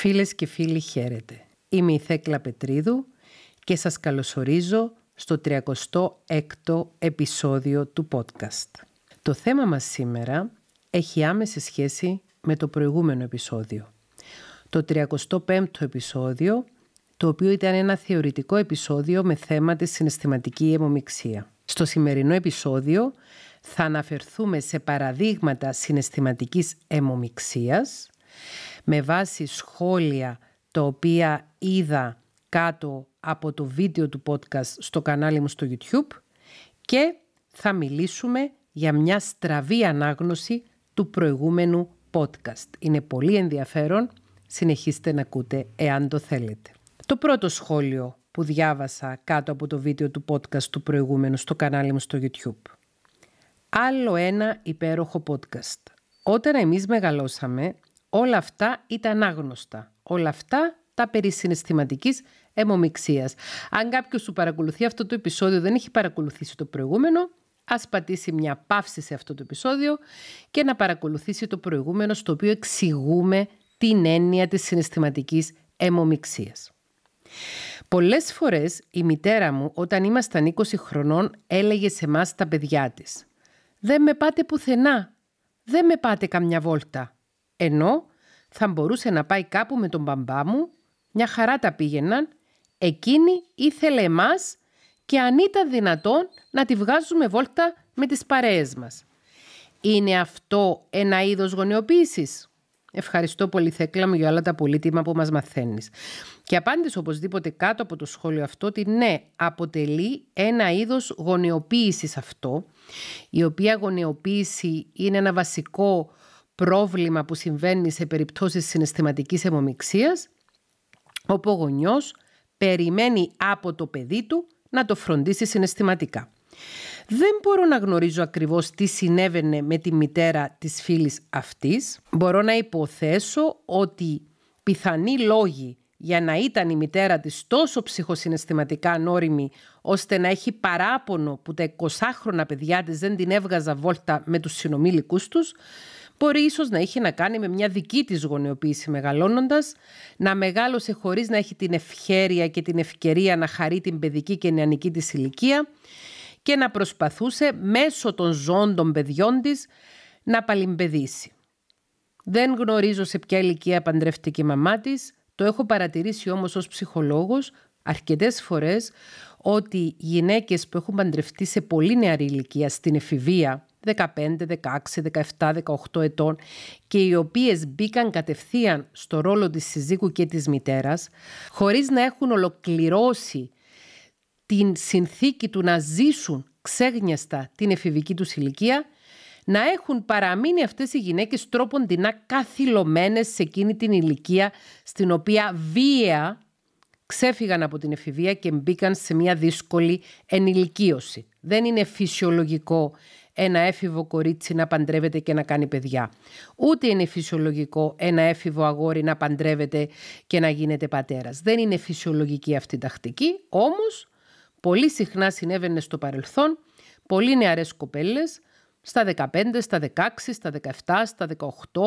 Φίλες και φίλοι χαίρετε. Είμαι η Θέκλα Πετρίδου και σας καλωσορίζω στο 36ο επεισόδιο του podcast. Το θέμα μας σήμερα έχει άμεση σχέση με το προηγούμενο επεισόδιο. Το 35ο επεισόδιο, το οποίο ήταν ένα θεωρητικό επεισόδιο με θέμα τη συναισθηματική αιμομιξία. Στο σημερινό επεισόδιο θα αναφερθούμε σε παραδείγματα συναισθηματικής αιμομιξίας, με βάση σχόλια τα οποία είδα κάτω από το βίντεο του podcast στο κανάλι μου στο YouTube και θα μιλήσουμε για μια στραβή ανάγνωση του προηγούμενου podcast. Είναι πολύ ενδιαφέρον, συνεχίστε να ακούτε εάν το θέλετε. Το πρώτο σχόλιο που διάβασα κάτω από το βίντεο του podcast του προηγούμενου στο κανάλι μου στο YouTube. Άλλο ένα υπέροχο podcast. Όταν εμείς μεγαλώσαμε, Όλα αυτά ήταν άγνωστα. Όλα αυτά τα περί συναισθηματικής αιμομιξίας. Αν κάποιος σου παρακολουθεί αυτό το επεισόδιο, δεν έχει παρακολουθήσει το προηγούμενο, ας πατήσει μια παύση σε αυτό το επεισόδιο και να παρακολουθήσει το προηγούμενο στο οποίο εξηγούμε την έννοια της συναισθηματικής αιμομιξίας. Πολλές φορές η μητέρα μου όταν ήμασταν 20 χρονών έλεγε σε εμάς τα παιδιά της «Δεν με πάτε πουθενά, δεν με πάτε καμιά βόλτα, ενώ θα μπορούσε να πάει κάπου με τον μπαμπά μου, μια χαρά τα πήγαιναν, εκείνη ήθελε εμάς και αν ήταν δυνατόν να τη βγάζουμε βόλτα με τις παρέες μας. Είναι αυτό ένα είδος γονιοποίησης. Ευχαριστώ πολύ Θέκλα μου για όλα τα πολύτιμα που μας μαθαίνεις. Και απάντησε οπωσδήποτε κάτω από το σχόλιο αυτό ότι ναι, αποτελεί ένα είδος γονεοποίησης αυτό, η οποία γονεοποίηση είναι ένα βασικό πρόβλημα που συμβαίνει σε περιπτώσεις συναισθηματικής αιμομιξίας, ο γονιός περιμένει από το παιδί του να το φροντίσει συναισθηματικά. Δεν μπορώ να γνωρίζω ακριβώς τι συνέβαινε με τη μητέρα της φίλης αυτής. Μπορώ να υποθέσω ότι πιθανή λόγη για να ήταν η μητέρα της τόσο ψυχοσυναισθηματικά ανώριμη ώστε να έχει παράπονο που τα 20χρονα παιδιά της δεν την έβγαζα βόλτα με τους συνομήλικούς τους μπορεί ίσως να είχε να κάνει με μια δική της γονεοποίηση μεγαλώνοντας, να μεγάλωσε χωρίς να έχει την ευχέρεια και την ευκαιρία να χαρεί την παιδική και νεανική της ηλικία και να προσπαθούσε μέσω των ζώων των παιδιών της να παλιμπεδίσει. Δεν γνωρίζω σε ποια ηλικία παντρεύτηκε η μαμά της, το έχω παρατηρήσει όμως ως ψυχολόγος αρκετές φορές ότι γυναίκες που έχουν παντρευτεί σε πολύ νεαρή ηλικία στην εφηβεία 15, 16, 17, 18 ετών και οι οποίες μπήκαν κατευθείαν στο ρόλο της συζύγου και της μητέρας χωρίς να έχουν ολοκληρώσει την συνθήκη του να ζήσουν ξέγνιαστα την εφηβική τους ηλικία, να έχουν παραμείνει αυτές οι γυναίκες τρόποντινά καθυλωμένες σε εκείνη την ηλικία στην οποία βία ξέφυγαν από την εφηβεία και μπήκαν σε μια δύσκολη ενηλικίωση. Δεν είναι φυσιολογικό ένα έφηβο κορίτσι να παντρεύεται και να κάνει παιδιά. Ούτε είναι φυσιολογικό ένα έφηβο αγόρι να παντρεύεται και να γίνεται πατέρας. Δεν είναι φυσιολογική αυτή η τακτική, όμως πολύ συχνά συνέβαινε στο παρελθόν πολύ νεαρές κοπέλες στα 15, στα 16, στα 17, στα 18,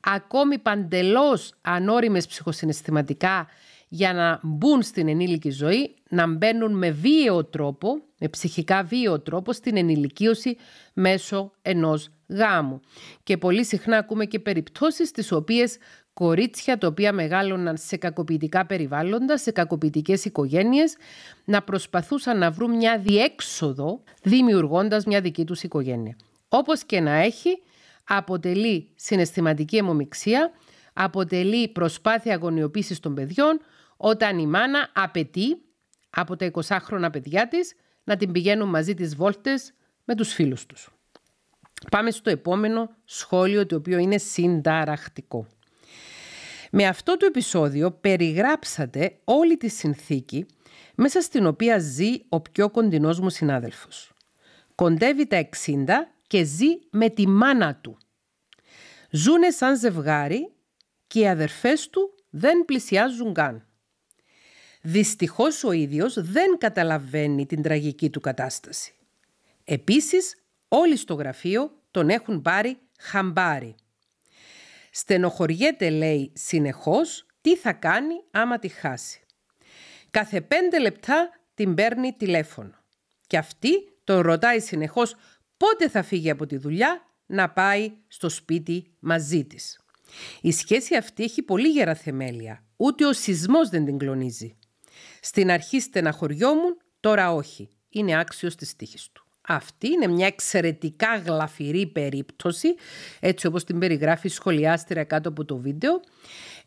ακόμη παντελώς ανώριμες ψυχοσυναισθηματικά για να μπουν στην ενήλικη ζωή, να μπαίνουν με βίαιο τρόπο, με ψυχικά βίαιο τρόπο, στην ενηλικίωση μέσω ενός γάμου. Και πολύ συχνά ακούμε και περιπτώσεις στις οποίες κορίτσια τα οποία μεγάλωναν σε κακοποιητικά περιβάλλοντα, σε κακοποιητικές οικογένειες, να προσπαθούσαν να βρουν μια διέξοδο δημιουργώντας μια δική τους οικογένεια. Όπως και να έχει, αποτελεί συναισθηματική αιμομηξία, αποτελεί προσπάθεια αγωνιοποίησης των παιδιών, όταν η μάνα απαιτεί από τα 20χρονα παιδιά της να την πηγαίνουν μαζί τις βόλτες με τους φίλους τους. Πάμε στο επόμενο σχόλιο το οποίο είναι συνταραχτικό. Με αυτό το επεισόδιο περιγράψατε όλη τη συνθήκη μέσα στην οποία ζει ο πιο κοντινός μου συνάδελφος. Κοντεύει τα 60 και ζει με τη μάνα του. Ζούνε σαν ζευγάρι και οι αδερφές του δεν πλησιάζουν καν. Δυστυχώς ο ίδιος δεν καταλαβαίνει την τραγική του κατάσταση. Επίσης, όλοι στο γραφείο τον έχουν πάρει χαμπάρι. Στενοχωριέται, λέει, συνεχώς τι θα κάνει άμα τη χάσει. Κάθε πέντε λεπτά την παίρνει τηλέφωνο. Και αυτή τον ρωτάει συνεχώς πότε θα φύγει από τη δουλειά να πάει στο σπίτι μαζί της. Η σχέση αυτή έχει πολύ γερά θεμέλια. Ούτε ο σεισμός δεν την κλονίζει. Στην αρχή στεναχωριόμουν, τώρα όχι. Είναι άξιος της τύχης του. Αυτή είναι μια εξαιρετικά γλαφυρή περίπτωση, έτσι όπως την περιγράφει η σχολιάστρια κάτω από το βίντεο,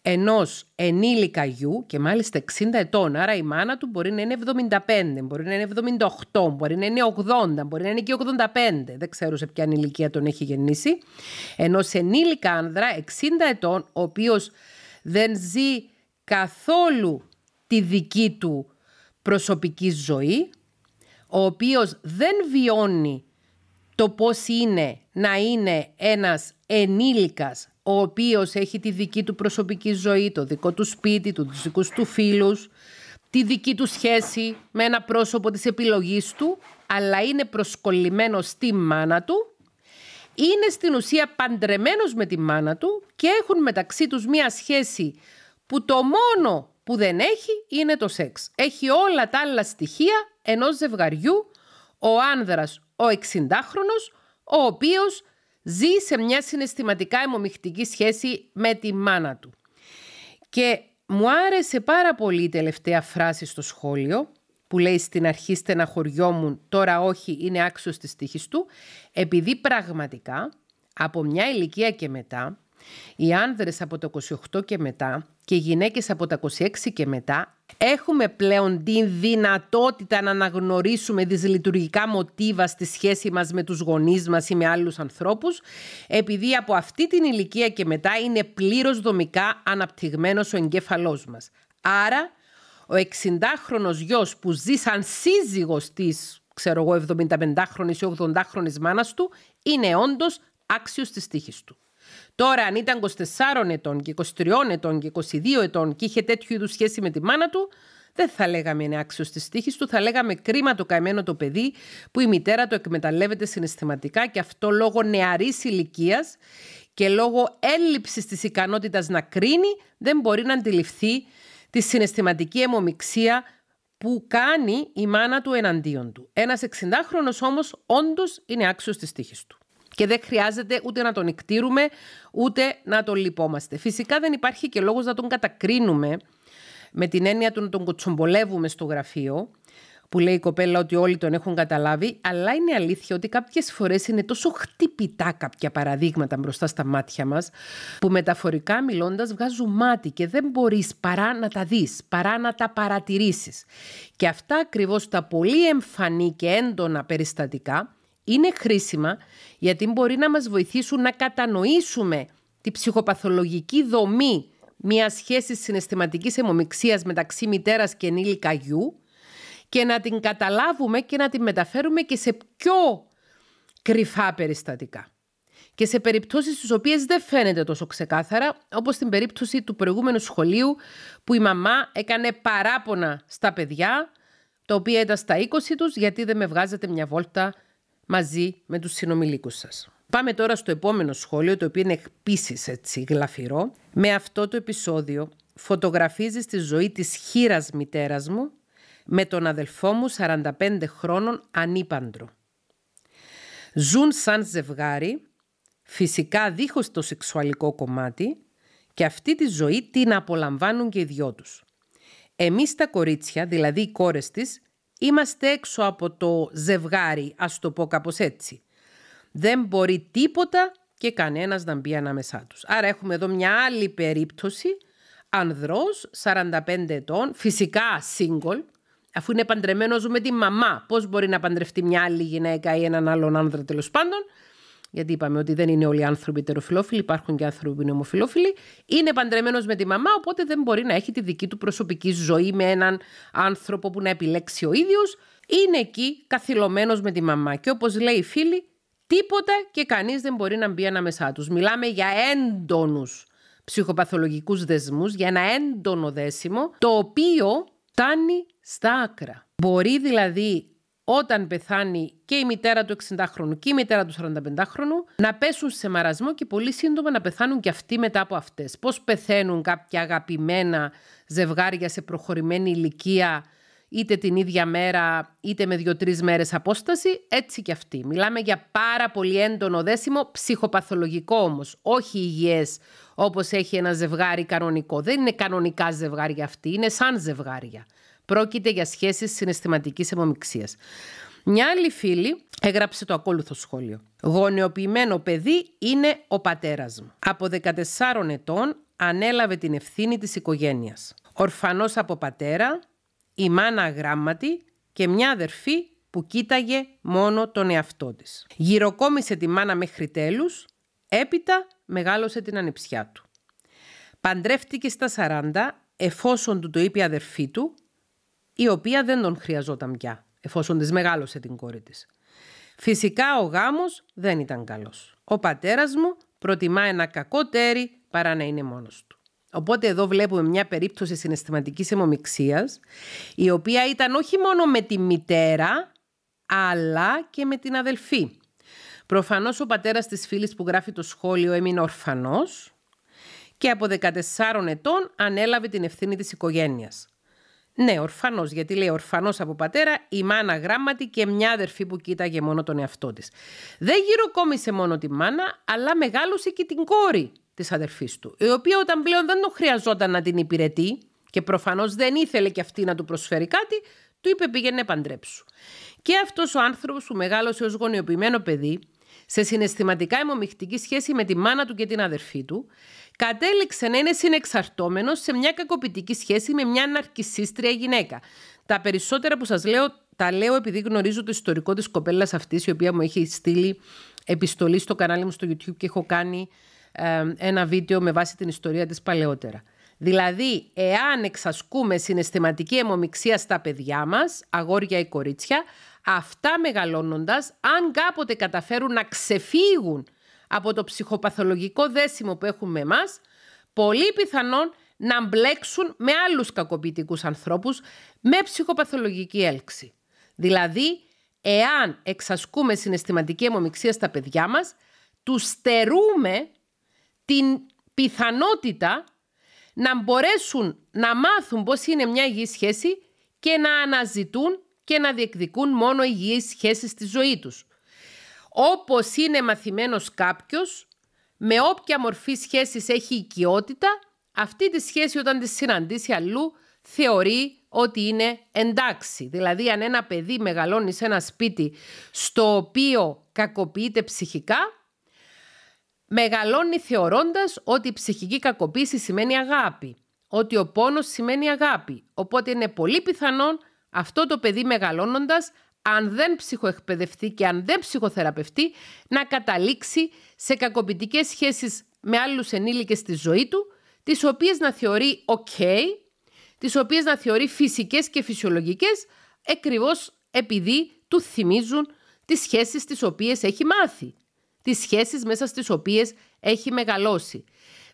ενός ενήλικα γιου και μάλιστα 60 ετών, άρα η μάνα του μπορεί να είναι 75, μπορεί να είναι 78, μπορεί να είναι 80, μπορεί να είναι και 85, δεν ξέρω σε ποια ηλικία τον έχει γεννήσει, ενός ενήλικα άνδρα 60 ετών, ο οποίος δεν ζει καθόλου τη δική του προσωπική ζωή, ο οποίος δεν βιώνει το πώς είναι να είναι ένας ενήλικας, ο οποίος έχει τη δική του προσωπική ζωή, το δικό του σπίτι, τους δικούς του φίλους, τη δική του σχέση με ένα πρόσωπο της επιλογής του, αλλά είναι προσκολλημένος στη μάνα του, είναι στην ουσία παντρεμένος με τη μάνα του και έχουν μεταξύ τους μία σχέση που το μόνο που δεν έχει είναι το σεξ. Έχει όλα τα άλλα στοιχεία ενός ζευγαριού, ο άνδρας, ο 60 ο οποίος ζει σε μια συναισθηματικά αιμομιχτική σχέση με τη μάνα του. Και μου άρεσε πάρα πολύ η τελευταία φράση στο σχόλιο, που λέει στην αρχή στεναχωριόμουν, τώρα όχι είναι άξιος της τύχης του, επειδή πραγματικά από μια ηλικία και μετά οι άνδρες από τα 28 και μετά και οι γυναίκες από τα 26 και μετά έχουμε πλέον την δυνατότητα να αναγνωρίσουμε δυσλειτουργικά μοτίβα στη σχέση μας με τους γονείς μας ή με άλλους ανθρώπους επειδή από αυτή την ηλικία και μετά είναι πλήρως δομικά αναπτυγμένος ο εγκέφαλός μας. Άρα ο 60χρονος γιος που ζει σαν σύζυγος της ξέρω εγώ 75χρονης ή 80χρονης μάνας του είναι όντως άξιος της τύχης του. Τώρα, αν ήταν 24 ετών και 23 ετών και 22 ετών και είχε τέτοιου είδους σχέση με τη μάνα του, δεν θα λέγαμε είναι άξιος της τύχης του, θα λέγαμε κρίμα το καημένο το παιδί που η μητέρα το εκμεταλλεύεται συναισθηματικά και αυτό λόγω νεαρής ηλικίας και λόγω έλλειψης της ικανότητας να κρίνει, δεν μπορεί να αντιληφθεί τη συναισθηματική αιμομιξία που κάνει η μάνα του εναντίον του. Ένας 60χρονος όμως όντως είναι άξιος της τύχης του. Και δεν χρειάζεται ούτε να τον εκτίρουμε, ούτε να τον λυπόμαστε. Φυσικά δεν υπάρχει και λόγος να τον κατακρίνουμε με την έννοια του να τον κοτσομπολεύουμε στο γραφείο, που λέει η κοπέλα ότι όλοι τον έχουν καταλάβει, αλλά είναι αλήθεια ότι κάποιες φορές είναι τόσο χτυπητά κάποια παραδείγματα μπροστά στα μάτια μας, που μεταφορικά μιλώντας βγάζουν μάτι και δεν μπορείς παρά να τα δεις, παρά να τα παρατηρήσεις. Και αυτά ακριβώς τα πολύ εμφανή και έντονα περιστατικά είναι χρήσιμα γιατί μπορεί να μας βοηθήσουν να κατανοήσουμε τη ψυχοπαθολογική δομή μιας σχέσης συναισθηματικής αιμομιξίας μεταξύ μητέρας και ενήλικα γιου και να την καταλάβουμε και να την μεταφέρουμε και σε πιο κρυφά περιστατικά. Και σε περιπτώσεις στις οποίες δεν φαίνεται τόσο ξεκάθαρα, όπως στην περίπτωση του προηγούμενου σχολείου που η μαμά έκανε παράπονα στα παιδιά, τα οποία ήταν στα 20 τους γιατί δεν με βγάζετε μια βόλτα μαζί με τους συνομιλίκους σας. Πάμε τώρα στο επόμενο σχόλιο, το οποίο είναι επίσης έτσι γλαφυρό. Με αυτό το επεισόδιο φωτογραφίζεις τη ζωή της χείρας μητέρας μου με τον αδελφό μου 45 χρόνων ανήπαντρο. Ζουν σαν ζευγάρι, φυσικά δίχως το σεξουαλικό κομμάτι και αυτή τη ζωή την απολαμβάνουν και οι δυο τους. Εμείς τα κορίτσια, δηλαδή οι κόρες της, Είμαστε έξω από το ζευγάρι, ας το πω κάπως έτσι. Δεν μπορεί τίποτα και κανένας να μπει ανάμεσά τους. Άρα έχουμε εδώ μια άλλη περίπτωση, ανδρός, 45 ετών, φυσικά single, αφού είναι παντρεμένος με τη μαμά, πώς μπορεί να παντρευτεί μια άλλη γυναίκα ή έναν άλλον άνδρα τέλος πάντων, γιατί είπαμε ότι δεν είναι όλοι άνθρωποι τεροφιλόφιλοι, υπάρχουν και άνθρωποι που είναι ομοφιλόφιλοι. Είναι παντρεμένος με τη μαμά, οπότε δεν μπορεί να έχει τη δική του προσωπική ζωή με έναν άνθρωπο που να επιλέξει ο ίδιος. Είναι εκεί καθυλωμένος με τη μαμά. Και όπως λέει η φίλη, τίποτα και κανείς δεν μπορεί να μπει ανάμεσά τους. Μιλάμε για έντονους ψυχοπαθολογικούς δεσμούς, για ένα έντονο δέσιμο, το οποίο φτάνει στα άκρα. Μπορεί δηλαδή όταν πεθάνει και η μητέρα του 60χρονου και η μητέρα του 45χρονου, να πέσουν σε μαρασμό και πολύ σύντομα να πεθάνουν και αυτοί μετά από αυτές. Πώς πεθαίνουν κάποια αγαπημένα ζευγάρια σε προχωρημένη ηλικία, είτε την ίδια μέρα, είτε με δύο-τρει μέρες απόσταση, έτσι και αυτοί. Μιλάμε για πάρα πολύ έντονο δέσιμο, ψυχοπαθολογικό όμως, όχι υγιές όπως έχει ένα ζευγάρι κανονικό. Δεν είναι κανονικά ζευγάρια αυτοί, είναι σαν ζευγάρια. Πρόκειται για σχέσεις συναισθηματικής αιμομηξία. Μια άλλη φίλη έγραψε το ακόλουθο σχόλιο. Γονεοποιημένο παιδί είναι ο πατέρας μου. Από 14 ετών ανέλαβε την ευθύνη της οικογένειας. Ορφανός από πατέρα, η μάνα αγράμματη και μια αδερφή που κοίταγε μόνο τον εαυτό της. Γυροκόμισε τη μάνα μέχρι τέλους, έπειτα μεγάλωσε την ανιψιά του. Παντρεύτηκε στα 40 εφόσον του το είπε η αδερφή του η οποία δεν τον χρειαζόταν πια, εφόσον της μεγάλωσε την κόρη της. Φυσικά ο γάμος δεν ήταν καλός. Ο πατέρας μου προτιμά ένα κακό τέρι παρά να είναι μόνος του. Οπότε εδώ βλέπουμε μια περίπτωση συναισθηματικής αιμομιξίας, η οποία ήταν όχι μόνο με τη μητέρα, αλλά και με την αδελφή. Προφανώς ο πατέρας της φίλης που γράφει το σχόλιο έμεινε ορφανός και από 14 ετών ανέλαβε την ευθύνη της οικογένειας. Ναι, ορφανός, γιατί λέει ορφανός από πατέρα, η μάνα γράμματη και μια αδερφή που κοίταγε μόνο τον εαυτό της. Δεν γυροκόμισε μόνο τη μάνα, αλλά μεγάλωσε και την κόρη της αδερφής του, η οποία όταν πλέον δεν τον χρειαζόταν να την υπηρετεί και προφανώς δεν ήθελε και αυτή να του προσφέρει κάτι, του είπε πήγαινε παντρέψου. Και αυτός ο άνθρωπος που μεγάλωσε ως γονιοποιημένο παιδί, σε συναισθηματικά αιμομιχτική σχέση με τη μάνα του και την αδερφή του, κατέληξε να είναι συνεξαρτώμενος σε μια κακοποιητική σχέση με μια ναρκισίστρια γυναίκα. Τα περισσότερα που σας λέω τα λέω επειδή γνωρίζω το ιστορικό της κοπέλας αυτής, η οποία μου έχει στείλει επιστολή στο κανάλι μου στο YouTube και έχω κάνει ε, ένα βίντεο με βάση την ιστορία της παλαιότερα. Δηλαδή, εάν εξασκούμε συναισθηματική αιμομηξία στα παιδιά μας, αγόρια ή κορίτσια, Αυτά μεγαλώνοντας, αν κάποτε καταφέρουν να ξεφύγουν από το ψυχοπαθολογικό δέσιμο που έχουν με εμάς, πολύ πιθανόν να μπλέξουν με άλλους κακοποιητικούς ανθρώπους με ψυχοπαθολογική έλξη. Δηλαδή, εάν εξασκούμε συναισθηματική αιμομιξία στα παιδιά μας, τους στερούμε την πιθανότητα να μπορέσουν να μάθουν πώς είναι μια υγιή σχέση και να αναζητούν και να διεκδικούν μόνο υγιείς σχέσεις στη ζωή τους. Όπως είναι μαθημένος κάποιος, με όποια μορφή σχέσης έχει οικειότητα, αυτή τη σχέση όταν τη συναντήσει αλλού θεωρεί ότι είναι εντάξει. Δηλαδή αν ένα παιδί μεγαλώνει σε ένα σπίτι στο οποίο κακοποιείται ψυχικά, μεγαλώνει θεωρώντας ότι η ψυχική κακοποίηση σημαίνει αγάπη. Ότι ο πόνος σημαίνει αγάπη. Οπότε είναι πολύ πιθανόν αυτό το παιδί μεγαλώνοντας, αν δεν ψυχοεκπαιδευτεί και αν δεν ψυχοθεραπευτεί, να καταλήξει σε κακοποιητικές σχέσεις με άλλους ενήλικες στη ζωή του, τις οποίες να θεωρεί ok, τις οποίες να θεωρεί φυσικές και φυσιολογικές, ακριβώς επειδή του θυμίζουν τις σχέσεις τις οποίες έχει μάθει, τις σχέσεις μέσα στις οποίες έχει μεγαλώσει.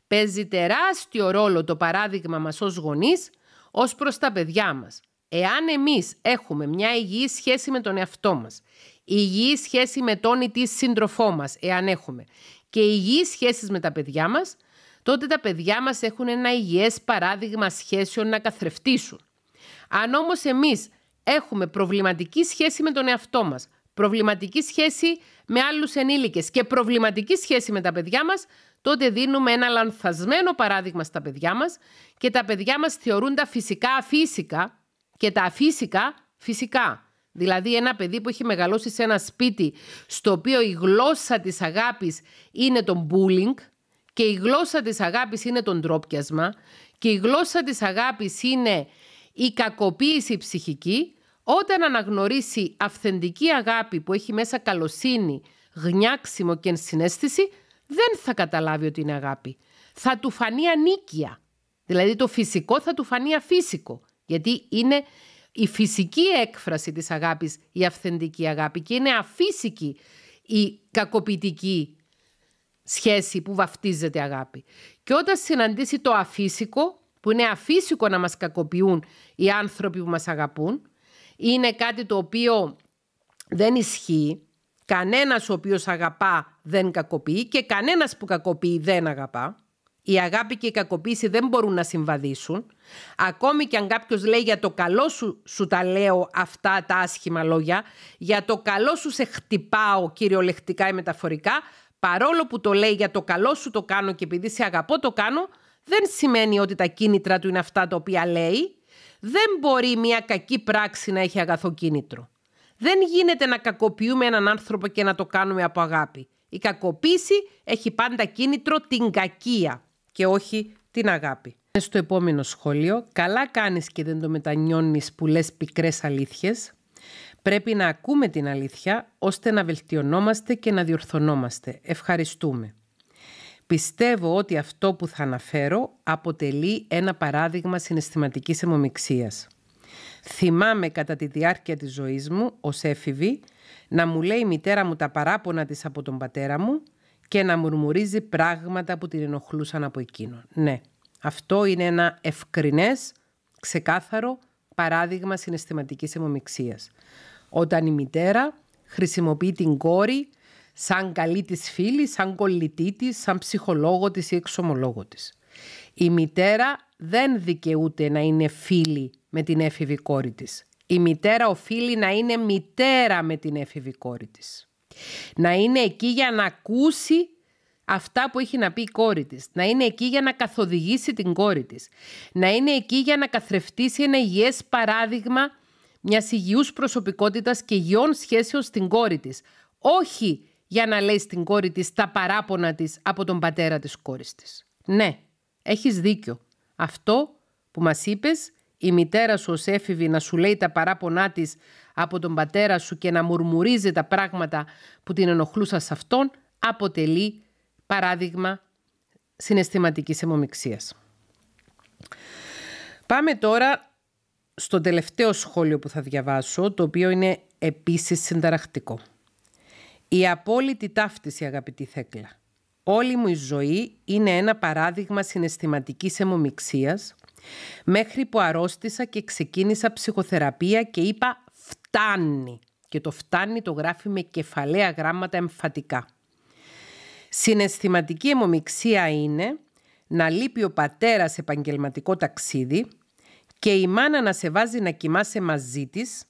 Παίζει τεράστιο ρόλο το παράδειγμα μας ως γονείς, ως προς τα παιδιά μας. Εάν εμείς έχουμε μια υγιή σχέση με τον εαυτό μας, υγιή σχέση με τον ή τη σύντροφό μας, εάν έχουμε, και υγιή σχέσεις με τα παιδιά μας, τότε τα παιδιά μας έχουν ένα υγιές παράδειγμα σχέσεων να καθρεφτήσουν. Αν όμως εμείς έχουμε προβληματική σχέση με τον εαυτό μας, προβληματική σχέση με άλλους ενήλικες και προβληματική σχέση με τα παιδιά μας, τότε δίνουμε ένα λανθασμένο παράδειγμα στα παιδιά μας και τα παιδιά μας θεωρούν τα φυσικά αφύσικα και τα φύσικα, φυσικά. Δηλαδή ένα παιδί που έχει μεγαλώσει σε ένα σπίτι στο οποίο η γλώσσα της αγάπης είναι το bullying και η γλώσσα της αγάπης είναι το ντρόπιασμα και η γλώσσα της αγάπης είναι η κακοποίηση ψυχική, όταν αναγνωρίσει αυθεντική αγάπη που έχει μέσα καλοσύνη, γνιάξιμο και συνέστηση, δεν θα καταλάβει ότι είναι αγάπη. Θα του φανεί ανίκια. Δηλαδή το φυσικό θα του φανεί αφύσικο. Γιατί είναι η φυσική έκφραση της αγάπης, η αυθεντική αγάπη και είναι αφύσικη η κακοποιητική σχέση που βαφτίζεται αγάπη. Και όταν συναντήσει το αφύσικο, που είναι αφύσικο να μας κακοποιούν οι άνθρωποι που μας αγαπούν, είναι κάτι το οποίο δεν ισχύει, κανένας ο οποίος αγαπά δεν κακοποιεί και κανένας που κακοποιεί δεν αγαπά. Η αγάπη και η κακοποίηση δεν μπορούν να συμβαδίσουν. Ακόμη και αν κάποιος λέει για το καλό σου, σου τα λέω αυτά τα άσχημα λόγια, για το καλό σου σε χτυπάω κυριολεκτικά ή μεταφορικά, παρόλο που το λέει για το καλό σου το κάνω και επειδή σε αγαπώ το κάνω, δεν σημαίνει ότι τα κίνητρα του είναι αυτά τα οποία λέει. Δεν μπορεί μια κακή πράξη να έχει αγαθό κίνητρο. Δεν γίνεται να κακοποιούμε έναν άνθρωπο και να το κάνουμε από αγάπη. Η κακοποίηση έχει πάντα κίνητρο την κακία και όχι την αγάπη. Στο επόμενο σχόλιο, καλά κάνεις και δεν το μετανιώνεις που λες πικρές αλήθειες. Πρέπει να ακούμε την αλήθεια ώστε να βελτιωνόμαστε και να διορθωνόμαστε. Ευχαριστούμε. Πιστεύω ότι αυτό που θα αναφέρω αποτελεί ένα παράδειγμα συναισθηματικής αιμομιξίας. Θυμάμαι κατά τη διάρκεια της ζωής μου ως έφηβη να μου λέει η μητέρα μου τα παράπονα της από τον πατέρα μου και να μουρμουρίζει πράγματα που την ενοχλούσαν από εκείνον. Ναι, αυτό είναι ένα ευκρινές, ξεκάθαρο παράδειγμα συναισθηματικής αιμομιξίας. Όταν η μητέρα χρησιμοποιεί την κόρη σαν καλή της φίλη, σαν κολλητή της, σαν ψυχολόγο της ή εξομολόγο της. Η μητέρα δεν δικαιούται να είναι φίλη με την έφηβη κόρη της. Η μητέρα οφείλει να είναι μητέρα με την έφηβη κόρη της. Να είναι εκεί για να ακούσει αυτά που έχει να πει η κόρη της. Να είναι εκεί για να καθοδηγήσει την κόρη της. Να είναι εκεί για να καθρεφτήσει ένα υγιές παράδειγμα μιας υγιούς προσωπικότητας και υγιών σχέσεων στην κόρη της. Όχι για να λέει στην κόρη της τα παράπονα της από τον πατέρα της κόρης της. Ναι, έχεις δίκιο. Αυτό που μας είπες, η μητέρα σου ως έφηβη να σου λέει τα παράπονά της από τον πατέρα σου και να μουρμουρίζει τα πράγματα που την ενοχλούσαν σε αυτόν, αποτελεί παράδειγμα συναισθηματικής αιμομιξίας. Πάμε τώρα στο τελευταίο σχόλιο που θα διαβάσω, το οποίο είναι επίσης συνταραχτικό. Η απόλυτη ταύτιση, αγαπητή Θέκλα. Όλη μου η ζωή είναι ένα παράδειγμα συναισθηματικής αιμομιξίας, μέχρι που αρρώστησα και ξεκίνησα ψυχοθεραπεία και είπα φτάνει. Και το φτάνει το γράφει με κεφαλαία γράμματα εμφατικά. Συναισθηματική αιμομηξία είναι να λείπει ο πατέρας σε επαγγελματικό ταξίδι και η μάνα να σε βάζει να κοιμάσαι μαζί της,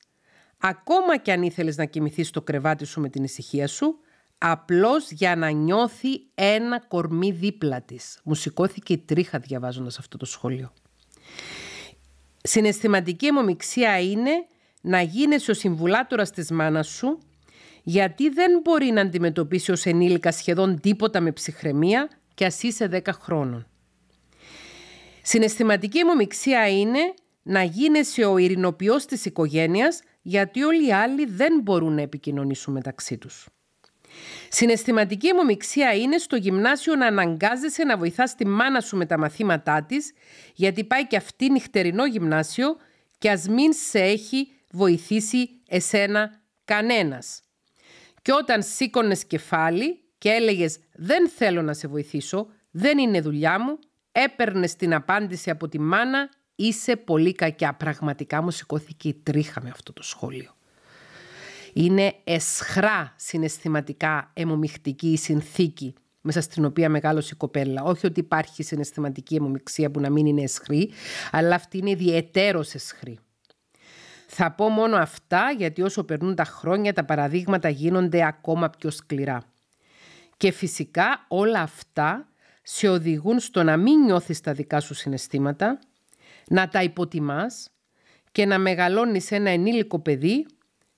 ακόμα και αν ήθελες να κοιμηθείς στο κρεβάτι σου με την ησυχία σου, απλώς για να νιώθει ένα κορμί δίπλα της. Μου σηκώθηκε η τρίχα διαβάζοντας αυτό το σχόλιο. Συναισθηματική αιμομηξία είναι να γίνεσαι ο συμβουλάτορας της μάνας σου γιατί δεν μπορεί να αντιμετωπίσει ως ενήλικα σχεδόν τίποτα με ψυχραιμία και ας είσαι 10 χρόνων. Συναισθηματική μου μειξία είναι να γίνεσαι ο ειρηνοποιός της οικογένειας γιατί όλοι οι άλλοι δεν μπορούν να επικοινωνήσουν μεταξύ τους. Συναισθηματική μου μειξία είναι στο γυμνάσιο να αναγκάζεσαι να βοηθάς τη μάνα σου με τα μαθήματά της γιατί πάει και αυτή νυχτερινό γυμνάσιο και ας μην σε έχει βοηθήσει εσένα κανένας. Και όταν σήκωνες κεφάλι και έλεγες «Δεν θέλω να σε βοηθήσω, δεν είναι δουλειά μου», έπαιρνες την απάντηση από τη μάνα «Είσαι πολύ κακιά». Πραγματικά μου σηκώθηκε η τρίχα με αυτό το σχόλιο. Είναι εσχρά συναισθηματικά αιμομιχτική η συνθήκη μέσα στην οποία μεγάλωσε η κοπέλα. Όχι ότι υπάρχει συναισθηματική αιμομιξία που να μην είναι εσχρή, αλλά αυτή είναι ιδιαιτέρως εσχρή. Θα πω μόνο αυτά γιατί όσο περνούν τα χρόνια τα παραδείγματα γίνονται ακόμα πιο σκληρά. Και φυσικά όλα αυτά σε οδηγούν στο να μην νιώθεις τα δικά σου συναισθήματα, να τα υποτιμάς και να μεγαλώνεις ένα ενήλικο παιδί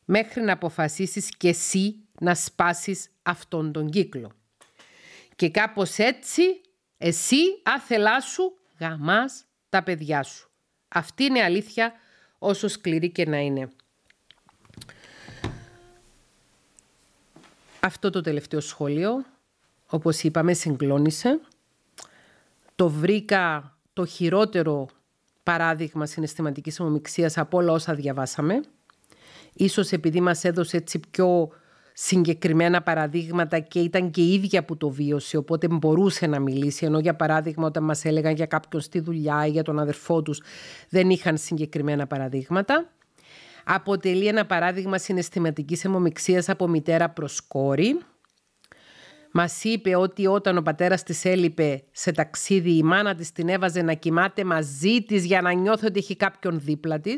μέχρι να αποφασίσεις και εσύ να σπάσεις αυτόν τον κύκλο. Και κάπως έτσι εσύ άθελά σου γαμάς τα παιδιά σου. Αυτή είναι η αλήθεια όσο σκληρή και να είναι. Αυτό το τελευταίο σχόλιο, όπως είπαμε, συγκλώνησε. Το βρήκα το χειρότερο παράδειγμα συναισθηματικής ομομιξίας από όλα όσα διαβάσαμε. Ίσως επειδή μας έδωσε έτσι πιο συγκεκριμένα παραδείγματα και ήταν και η ίδια που το βίωσε, οπότε μπορούσε να μιλήσει. Ενώ για παράδειγμα, όταν μας έλεγαν για κάποιον στη δουλειά ή για τον αδερφό τους, δεν είχαν συγκεκριμένα παραδείγματα. Αποτελεί ένα παράδειγμα συναισθηματικής αιμομιξίας από μητέρα προς κόρη. Μας είπε ότι όταν ο πατέρας της έλειπε σε ταξίδι, η μάνα της την έβαζε να κοιμάται μαζί της για να νιώθει ότι έχει κάποιον δίπλα της.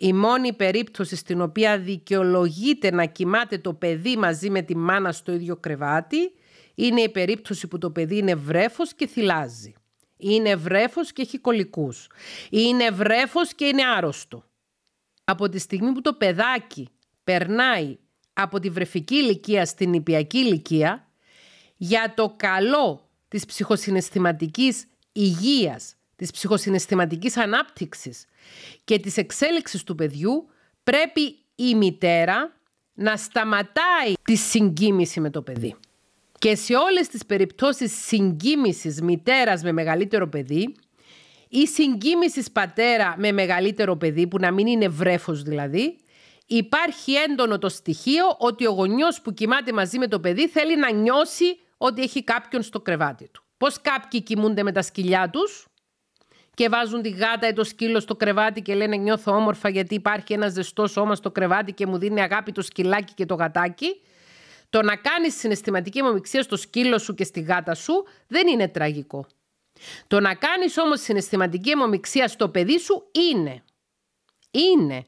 Η μόνη περίπτωση στην οποία δικαιολογείται να κοιμάται το παιδί μαζί με τη μάνα στο ίδιο κρεβάτι είναι η περίπτωση που το παιδί είναι βρέφος και θυλάζει. Είναι βρέφος και έχει κολικούς. Είναι βρέφος και είναι άρρωστο. Από τη στιγμή που το παιδάκι περνάει από τη βρεφική ηλικία στην νηπιακή ηλικία, για το καλό της ψυχοσυναισθηματικής υγείας της ψυχοσυναισθηματικής ανάπτυξης και της εξέλιξης του παιδιού, πρέπει η μητέρα να σταματάει τη συγκίνηση με το παιδί. Και σε όλες τις περιπτώσεις συγκίνησης μητέρας με μεγαλύτερο παιδί ή συγκίνησης πατέρα με μεγαλύτερο παιδί που να μην είναι βρέφος δηλαδή, υπάρχει έντονο το στοιχείο ότι ο γονιός που κοιμάται μαζί με το παιδί θέλει να νιώσει ότι έχει κάποιον στο κρεβάτι του. Πώς κάποιοι κοιμούνται με τα σκυλιά τους και βάζουν τη γάτα ή το σκύλο στο κρεβάτι και λένε νιώθω όμορφα γιατί υπάρχει ένας ζεστός σώμας στο κρεβάτι και μου δίνει αγάπη το σκυλάκι και το γατάκι. Το να κάνεις συναισθηματική μομιξία στο σκύλο σου και στη γάτα σου δεν είναι τραγικό. Το να κάνεις όμως συναισθηματική αιμομιξία στο παιδί σου είναι. Είναι.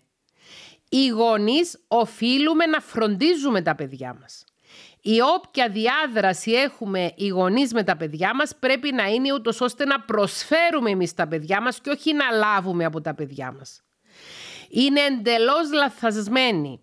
Οι γονείς οφείλουμε να φροντίζουμε τα παιδιά μας. Η όποια διάδραση έχουμε οι γονείς με τα παιδιά μας πρέπει να είναι ούτως ώστε να προσφέρουμε εμείς τα παιδιά μας και όχι να λάβουμε από τα παιδιά μας. Είναι εντελώς λαθασμένη.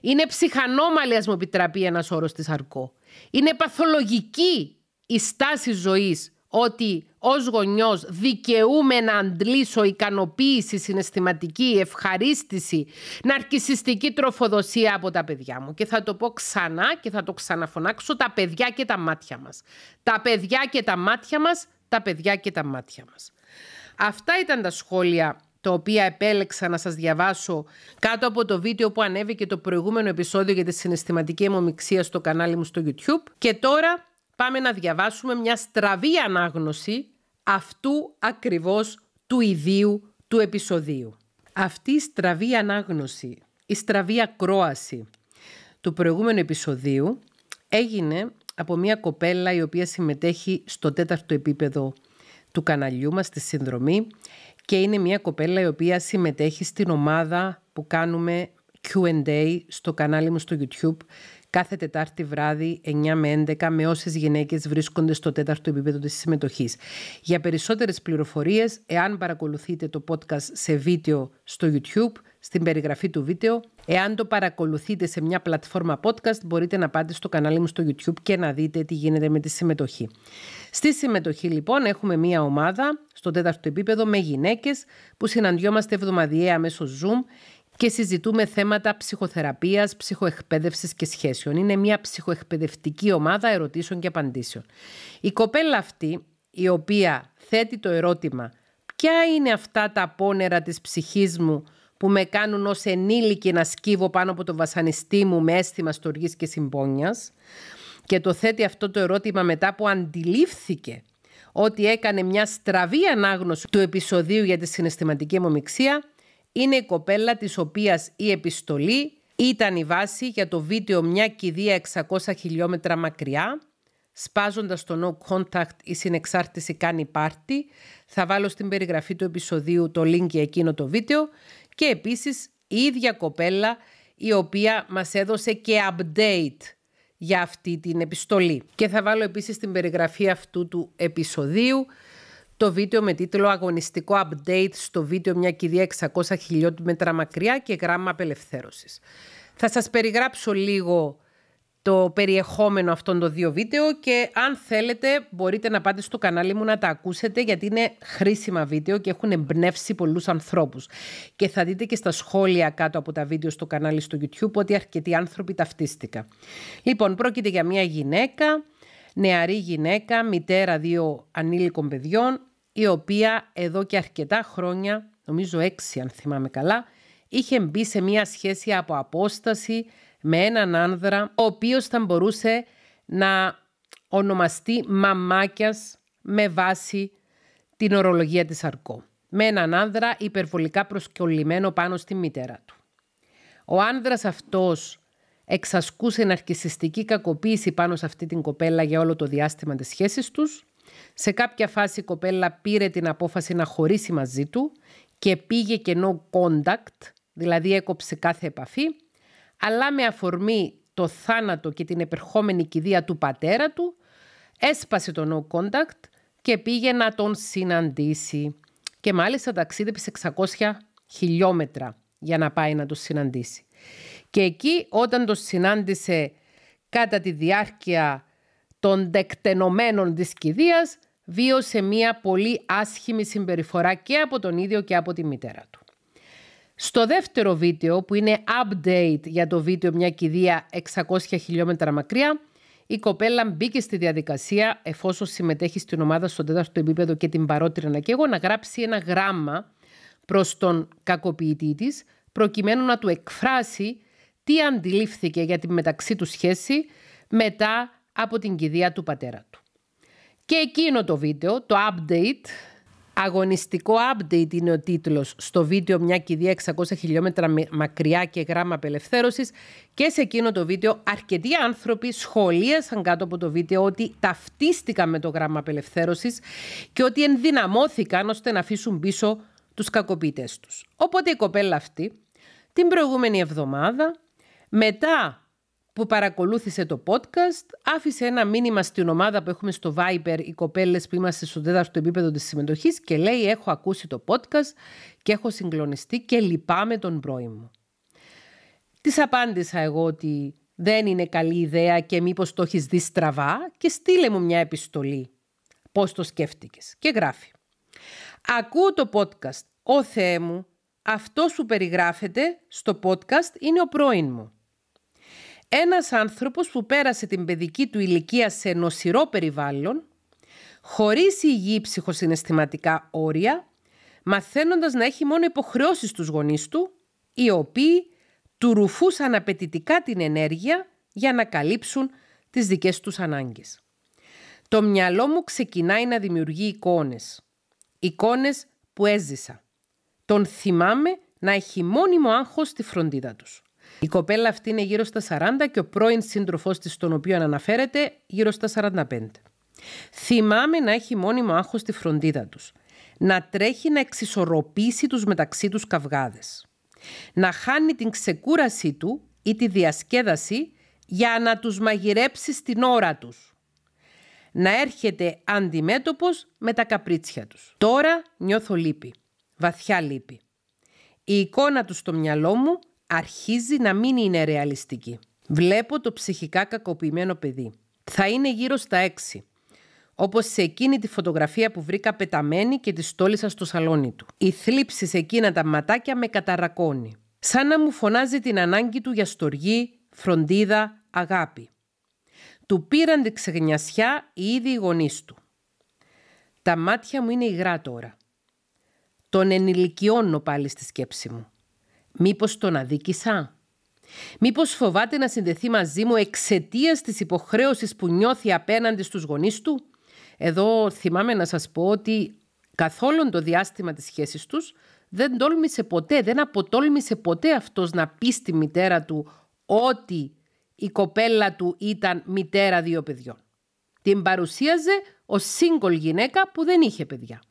Είναι ψυχανόμαλη, ας μου επιτραπεί ένας όρος της Αρκό. Είναι παθολογική η στάση ζωής ότι ως γονιός δικαιούμαι να αντλήσω ικανοποίηση συναισθηματική, ευχαρίστηση, ναρκισιστική τροφοδοσία από τα παιδιά μου. Και θα το πω ξανά και θα το ξαναφωνάξω, τα παιδιά και τα μάτια μας. Τα παιδιά και τα μάτια μας, τα παιδιά και τα μάτια μας. Αυτά ήταν τα σχόλια τα οποία επέλεξα να σας διαβάσω κάτω από το βίντεο που ανέβηκε το προηγούμενο επεισόδιο για τη συναισθηματική αιμομηξία στο κανάλι μου στο YouTube. Και τώρα πάμε να διαβάσουμε μια στραβή ανάγνωση αυτού ακριβώς του ιδίου του επεισοδίου. Αυτή η στραβή ανάγνωση, η στραβή ακρόαση του προηγούμενου επεισοδίου έγινε από μια κοπέλα η οποία συμμετέχει στο τέταρτο επίπεδο του καναλιού μας, στη συνδρομή και είναι μια κοπέλα η οποία συμμετέχει στην ομάδα που κάνουμε Q&A στο κανάλι μου στο YouTube κάθε Τετάρτη βράδυ 9 με 11 με όσες γυναίκες βρίσκονται στο τέταρτο επίπεδο της συμμετοχής. Για περισσότερες πληροφορίες, εάν παρακολουθείτε το podcast σε βίντεο στο YouTube, στην περιγραφή του βίντεο. Εάν το παρακολουθείτε σε μια πλατφόρμα podcast, μπορείτε να πάτε στο κανάλι μου στο YouTube και να δείτε τι γίνεται με τη συμμετοχή. Στη συμμετοχή λοιπόν έχουμε μια ομάδα στο τέταρτο επίπεδο με γυναίκες που συναντιόμαστε εβδομαδιαία μέσω Zoom και συζητούμε θέματα ψυχοθεραπείας, ψυχοεκπαίδευσης και σχέσεων. Είναι μια ψυχοεκπαιδευτική ομάδα ερωτήσεων και απαντήσεων. Η κοπέλα αυτή, η οποία θέτει το ερώτημα «Ποια είναι αυτά τα πόνερα της ψυχής μου που με κάνουν ως ενήλικη να σκύβω πάνω από το βασανιστή μου με αίσθημα στοργής και συμπόνια. και το θέτει αυτό το ερώτημα μετά που αντιλήφθηκε ότι έκανε μια στραβή ανάγνωση του επεισοδίου για τη συναισθηματική αιμομηξία, είναι η κοπέλα της οποίας η επιστολή ήταν η βάση για το βίντεο μια κηδεία 600 χιλιόμετρα μακριά. Σπάζοντας το no contact η συνεξάρτηση κάνει πάρτι. Θα βάλω στην περιγραφή του επεισοδίου το link για εκείνο το βίντεο. Και επίσης η ίδια κοπέλα η οποία μας έδωσε και update για αυτή την επιστολή. Και θα βάλω επίσης στην περιγραφή αυτού του επεισοδίου το βίντεο με τίτλο «Αγωνιστικό update στο βίντεο μια κηδεία 600 χιλιόμετρα μακριά και γράμμα απελευθέρωσης». Θα σας περιγράψω λίγο το περιεχόμενο αυτών των δύο βίντεο και αν θέλετε μπορείτε να πάτε στο κανάλι μου να τα ακούσετε γιατί είναι χρήσιμα βίντεο και έχουν εμπνεύσει πολλούς ανθρώπους. Και θα δείτε και στα σχόλια κάτω από τα βίντεο στο κανάλι στο YouTube ότι αρκετοί άνθρωποι ταυτίστηκαν. Λοιπόν, πρόκειται για μια γυναίκα νεαρή γυναίκα, μητέρα δύο ανήλικων παιδιών, η οποία εδώ και αρκετά χρόνια, νομίζω έξι αν θυμάμαι καλά, είχε μπει σε μία σχέση από απόσταση με έναν άνδρα, ο οποίος θα μπορούσε να ονομαστεί μαμάκιας με βάση την ορολογία της Αρκό. Με έναν άνδρα υπερβολικά προσκολλημένο πάνω στη μητέρα του. Ο άνδρας αυτός εξασκούσε ναρκισιστική κακοποίηση πάνω σε αυτή την κοπέλα για όλο το διάστημα της σχέσης τους. Σε κάποια φάση η κοπέλα πήρε την απόφαση να χωρίσει μαζί του και πήγε και no contact, δηλαδή έκοψε κάθε επαφή, αλλά με αφορμή το θάνατο και την επερχόμενη κηδεία του πατέρα του, έσπασε το no contact και πήγε να τον συναντήσει. Και μάλιστα ταξίδεψε 600 χιλιόμετρα για να πάει να τον συναντήσει. Και εκεί όταν το συνάντησε κατά τη διάρκεια των δεκτενομένων της κηδείας, βίωσε μία πολύ άσχημη συμπεριφορά και από τον ίδιο και από τη μητέρα του. Στο δεύτερο βίντεο, που είναι update για το βίντεο μια κηδεία 600 χιλιόμετρα μακριά, η κοπέλα μπήκε στη διαδικασία, εφόσον συμμετέχει στην ομάδα στο τέταρτο επίπεδο και την παρότρινα και εγώ, να γράψει ένα γράμμα προς τον κακοποιητή της, προκειμένου να του εκφράσει τι αντιλήφθηκε για τη μεταξύ του σχέση μετά από την κηδεία του πατέρα του. Και εκείνο το βίντεο, το update, αγωνιστικό update είναι ο τίτλος στο βίντεο μια κηδεία 600 χιλιόμετρα μακριά και γράμμα απελευθέρωσης και σε εκείνο το βίντεο αρκετοί άνθρωποι σχολίασαν κάτω από το βίντεο ότι ταυτίστηκαν με το γράμμα απελευθέρωσης και ότι ενδυναμώθηκαν ώστε να αφήσουν πίσω τους κακοποιητές τους. Οπότε η κοπέλα αυτή την προηγούμενη εβδομάδα μετά που παρακολούθησε το podcast, άφησε ένα μήνυμα στην ομάδα που έχουμε στο Viber, οι κοπέλες που είμαστε στο τέταρτο επίπεδο της συμμετοχής και λέει έχω ακούσει το podcast και έχω συγκλονιστεί και λυπάμαι τον πρώην μου. Της απάντησα εγώ ότι δεν είναι καλή ιδέα και μήπως το έχεις δει στραβά και στείλε μου μια επιστολή. Πώς το σκέφτηκες. Και γράφει. Ακούω το podcast. Ω Θεέ μου, αυτό σου περιγράφεται στο podcast είναι ο πρώην μου ένας άνθρωπος που πέρασε την παιδική του ηλικία σε νοσηρό περιβάλλον, χωρίς υγιή ψυχοσυναισθηματικά όρια, μαθαίνοντας να έχει μόνο υποχρεώσεις στους γονείς του, οι οποίοι του ρουφούσαν απαιτητικά την ενέργεια για να καλύψουν τις δικές τους ανάγκες. Το μυαλό μου ξεκινάει να δημιουργεί εικόνες. Εικόνες που έζησα. Τον θυμάμαι να έχει μόνιμο άγχος στη φροντίδα τους. Η κοπέλα αυτή είναι γύρω στα 40 και ο πρώην σύντροφός της, τον οποίο αναφέρεται, γύρω στα 45. Θυμάμαι να έχει μόνιμο άγχος στη φροντίδα τους. Να τρέχει να εξισορροπήσει τους μεταξύ τους καυγάδες. Να χάνει την ξεκούρασή του ή τη διασκέδαση για να τους μαγειρέψει στην ώρα τους. Να έρχεται αντιμέτωπος με τα καπρίτσια τους. Τώρα νιώθω λύπη, βαθιά λύπη. Η εικόνα του στο μυαλό μου αρχίζει να μην είναι ρεαλιστική. Βλέπω το ψυχικά κακοποιημένο παιδί. Θα είναι γύρω στα έξι. Όπως σε εκείνη τη φωτογραφία που βρήκα πεταμένη και τη στόλισα στο σαλόνι του. Η θλίψη σε εκείνα τα ματάκια με καταρακώνει. Σαν να μου φωνάζει την ανάγκη του για στοργή, φροντίδα, αγάπη. Του πήραν τη ξεγνιασιά οι οι γονείς του. Τα μάτια μου είναι υγρά τώρα. Τον ενηλικιώνω πάλι στη σκέψη μου. Μήπως τον αδίκησα? Μήπως φοβάται να συνδεθεί μαζί μου εξαιτίας της υποχρέωσης που νιώθει απέναντι στους γονείς του? Εδώ θυμάμαι να σας πω ότι καθόλου το διάστημα της σχέσης τους δεν τόλμησε ποτέ, δεν αποτόλμησε ποτέ αυτός να πει στη μητέρα του ότι η κοπέλα του ήταν μητέρα δύο παιδιών. Την παρουσίαζε ως σύγκολ γυναίκα που δεν είχε παιδιά.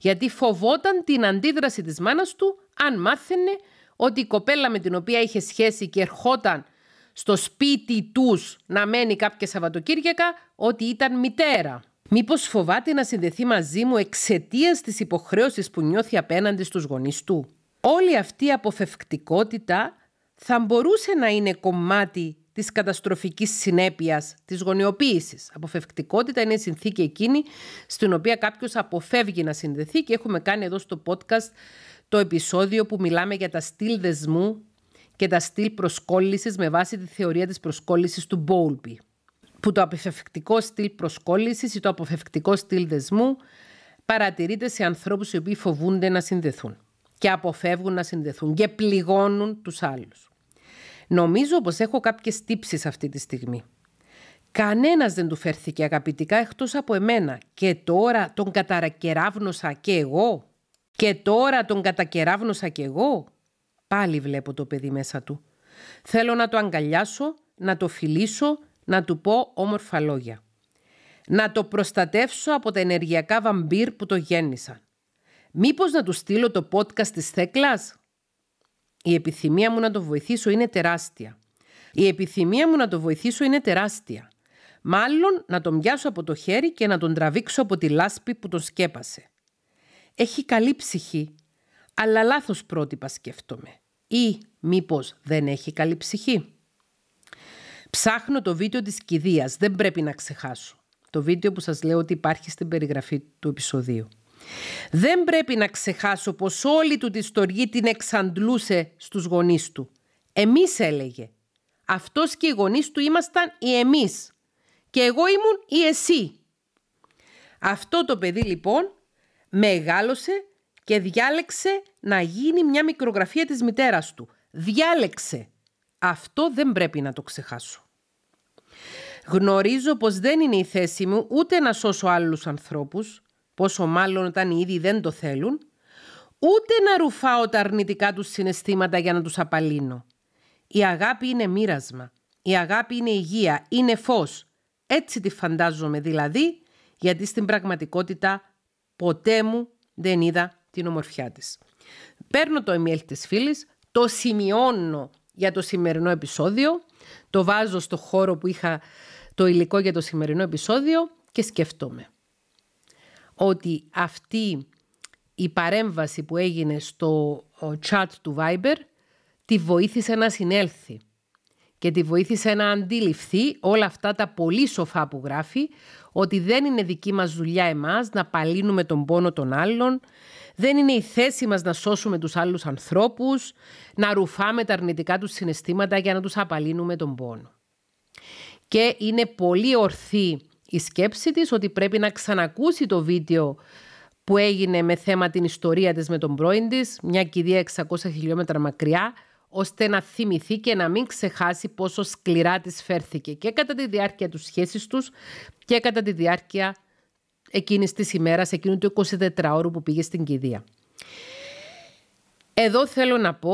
Γιατί φοβόταν την αντίδραση της μάνας του αν μάθαινε ότι η κοπέλα με την οποία είχε σχέση και ερχόταν στο σπίτι τους να μένει κάποια Σαββατοκύριακα, ότι ήταν μητέρα. Μήπως φοβάται να συνδεθεί μαζί μου εξαιτίας της υποχρέωσης που νιώθει απέναντι στους γονείς του. Όλη αυτή η αποφευκτικότητα θα μπορούσε να είναι κομμάτι της καταστροφικής συνέπειας της γονιοποίησης. Αποφευκτικότητα είναι η συνθήκη εκείνη στην οποία κάποιος αποφεύγει να συνδεθεί και έχουμε κάνει εδώ στο podcast το επεισόδιο που μιλάμε για τα στυλ δεσμού και τα στυλ προσκόλλησης με βάση τη θεωρία της προσκόλλησης του Bowlby. Που το αποφευκτικό στυλ προσκόλλησης ή το αποφευκτικό στυλ δεσμού παρατηρείται σε ανθρώπους οι οποίοι φοβούνται να συνδεθούν και αποφεύγουν να συνδεθούν και πληγώνουν τους άλλους. Νομίζω πως έχω κάποιες τύψεις αυτή τη στιγμή. Κανένας δεν του φέρθηκε αγαπητικά εκτός από εμένα και τώρα τον κατακεράβνωσα και εγώ. Και τώρα τον κατακεράβνωσα κι εγώ. Πάλι βλέπω το παιδί μέσα του. Θέλω να το αγκαλιάσω, να το φιλήσω, να του πω όμορφα λόγια. Να το προστατεύσω από τα ενεργειακά βαμπύρ που το γέννησαν. Μήπως να του στείλω το podcast της Θέκλας? Η επιθυμία μου να το βοηθήσω είναι τεράστια. Η επιθυμία μου να το βοηθήσω είναι τεράστια. Μάλλον να τον πιάσω από το χέρι και να τον τραβήξω από τη λάσπη που τον σκέπασε έχει καλή ψυχή, αλλά λάθος πρότυπα σκέφτομαι. Ή μήπως δεν έχει καλή ψυχή. Ψάχνω το βίντεο της κηδείας, δεν πρέπει να ξεχάσω. Το βίντεο που σας λέω ότι υπάρχει στην περιγραφή του επεισοδίου. Δεν πρέπει να ξεχάσω πως όλη του τη στοργή την εξαντλούσε στους γονείς του. Εμείς έλεγε. Αυτός και οι γονείς του ήμασταν οι εμείς. Και εγώ ήμουν η εσύ. Αυτό το παιδί λοιπόν μεγάλωσε και διάλεξε να γίνει μια μικρογραφία της μητέρας του. Διάλεξε. Αυτό δεν πρέπει να το ξεχάσω. Γνωρίζω πως δεν είναι η θέση μου ούτε να σώσω άλλους ανθρώπους, πόσο μάλλον όταν οι ίδιοι δεν το θέλουν, ούτε να ρουφάω τα αρνητικά τους συναισθήματα για να τους απαλύνω. Η αγάπη είναι μοίρασμα. Η αγάπη είναι υγεία, είναι φως. Έτσι τη φαντάζομαι δηλαδή, γιατί στην πραγματικότητα ποτέ μου δεν είδα την ομορφιά της. Παίρνω το email της φίλης, το σημειώνω για το σημερινό επεισόδιο, το βάζω στο χώρο που είχα το υλικό για το σημερινό επεισόδιο και σκεφτόμαι ότι αυτή η παρέμβαση που έγινε στο ε, chat του Viber τη βοήθησε να συνέλθει και τη βοήθησε να αντιληφθεί όλα αυτά τα πολύ σοφά που γράφει, ότι δεν είναι δική μας δουλειά εμάς να παλύνουμε τον πόνο των άλλων, δεν είναι η θέση μας να σώσουμε τους άλλους ανθρώπους, να ρουφάμε τα αρνητικά τους συναισθήματα για να τους απαλύνουμε τον πόνο. Και είναι πολύ ορθή η σκέψη της ότι πρέπει να ξανακούσει το βίντεο που έγινε με θέμα την ιστορία της με τον πρώην της, μια κηδεία 600 χιλιόμετρα μακριά, ώστε να θυμηθεί και να μην ξεχάσει πόσο σκληρά της φέρθηκε και κατά τη διάρκεια του σχέσης τους και κατά τη διάρκεια εκείνης της ημέρας, εκείνου του 24 ώρου που πήγε στην κηδεία. Εδώ θέλω να πω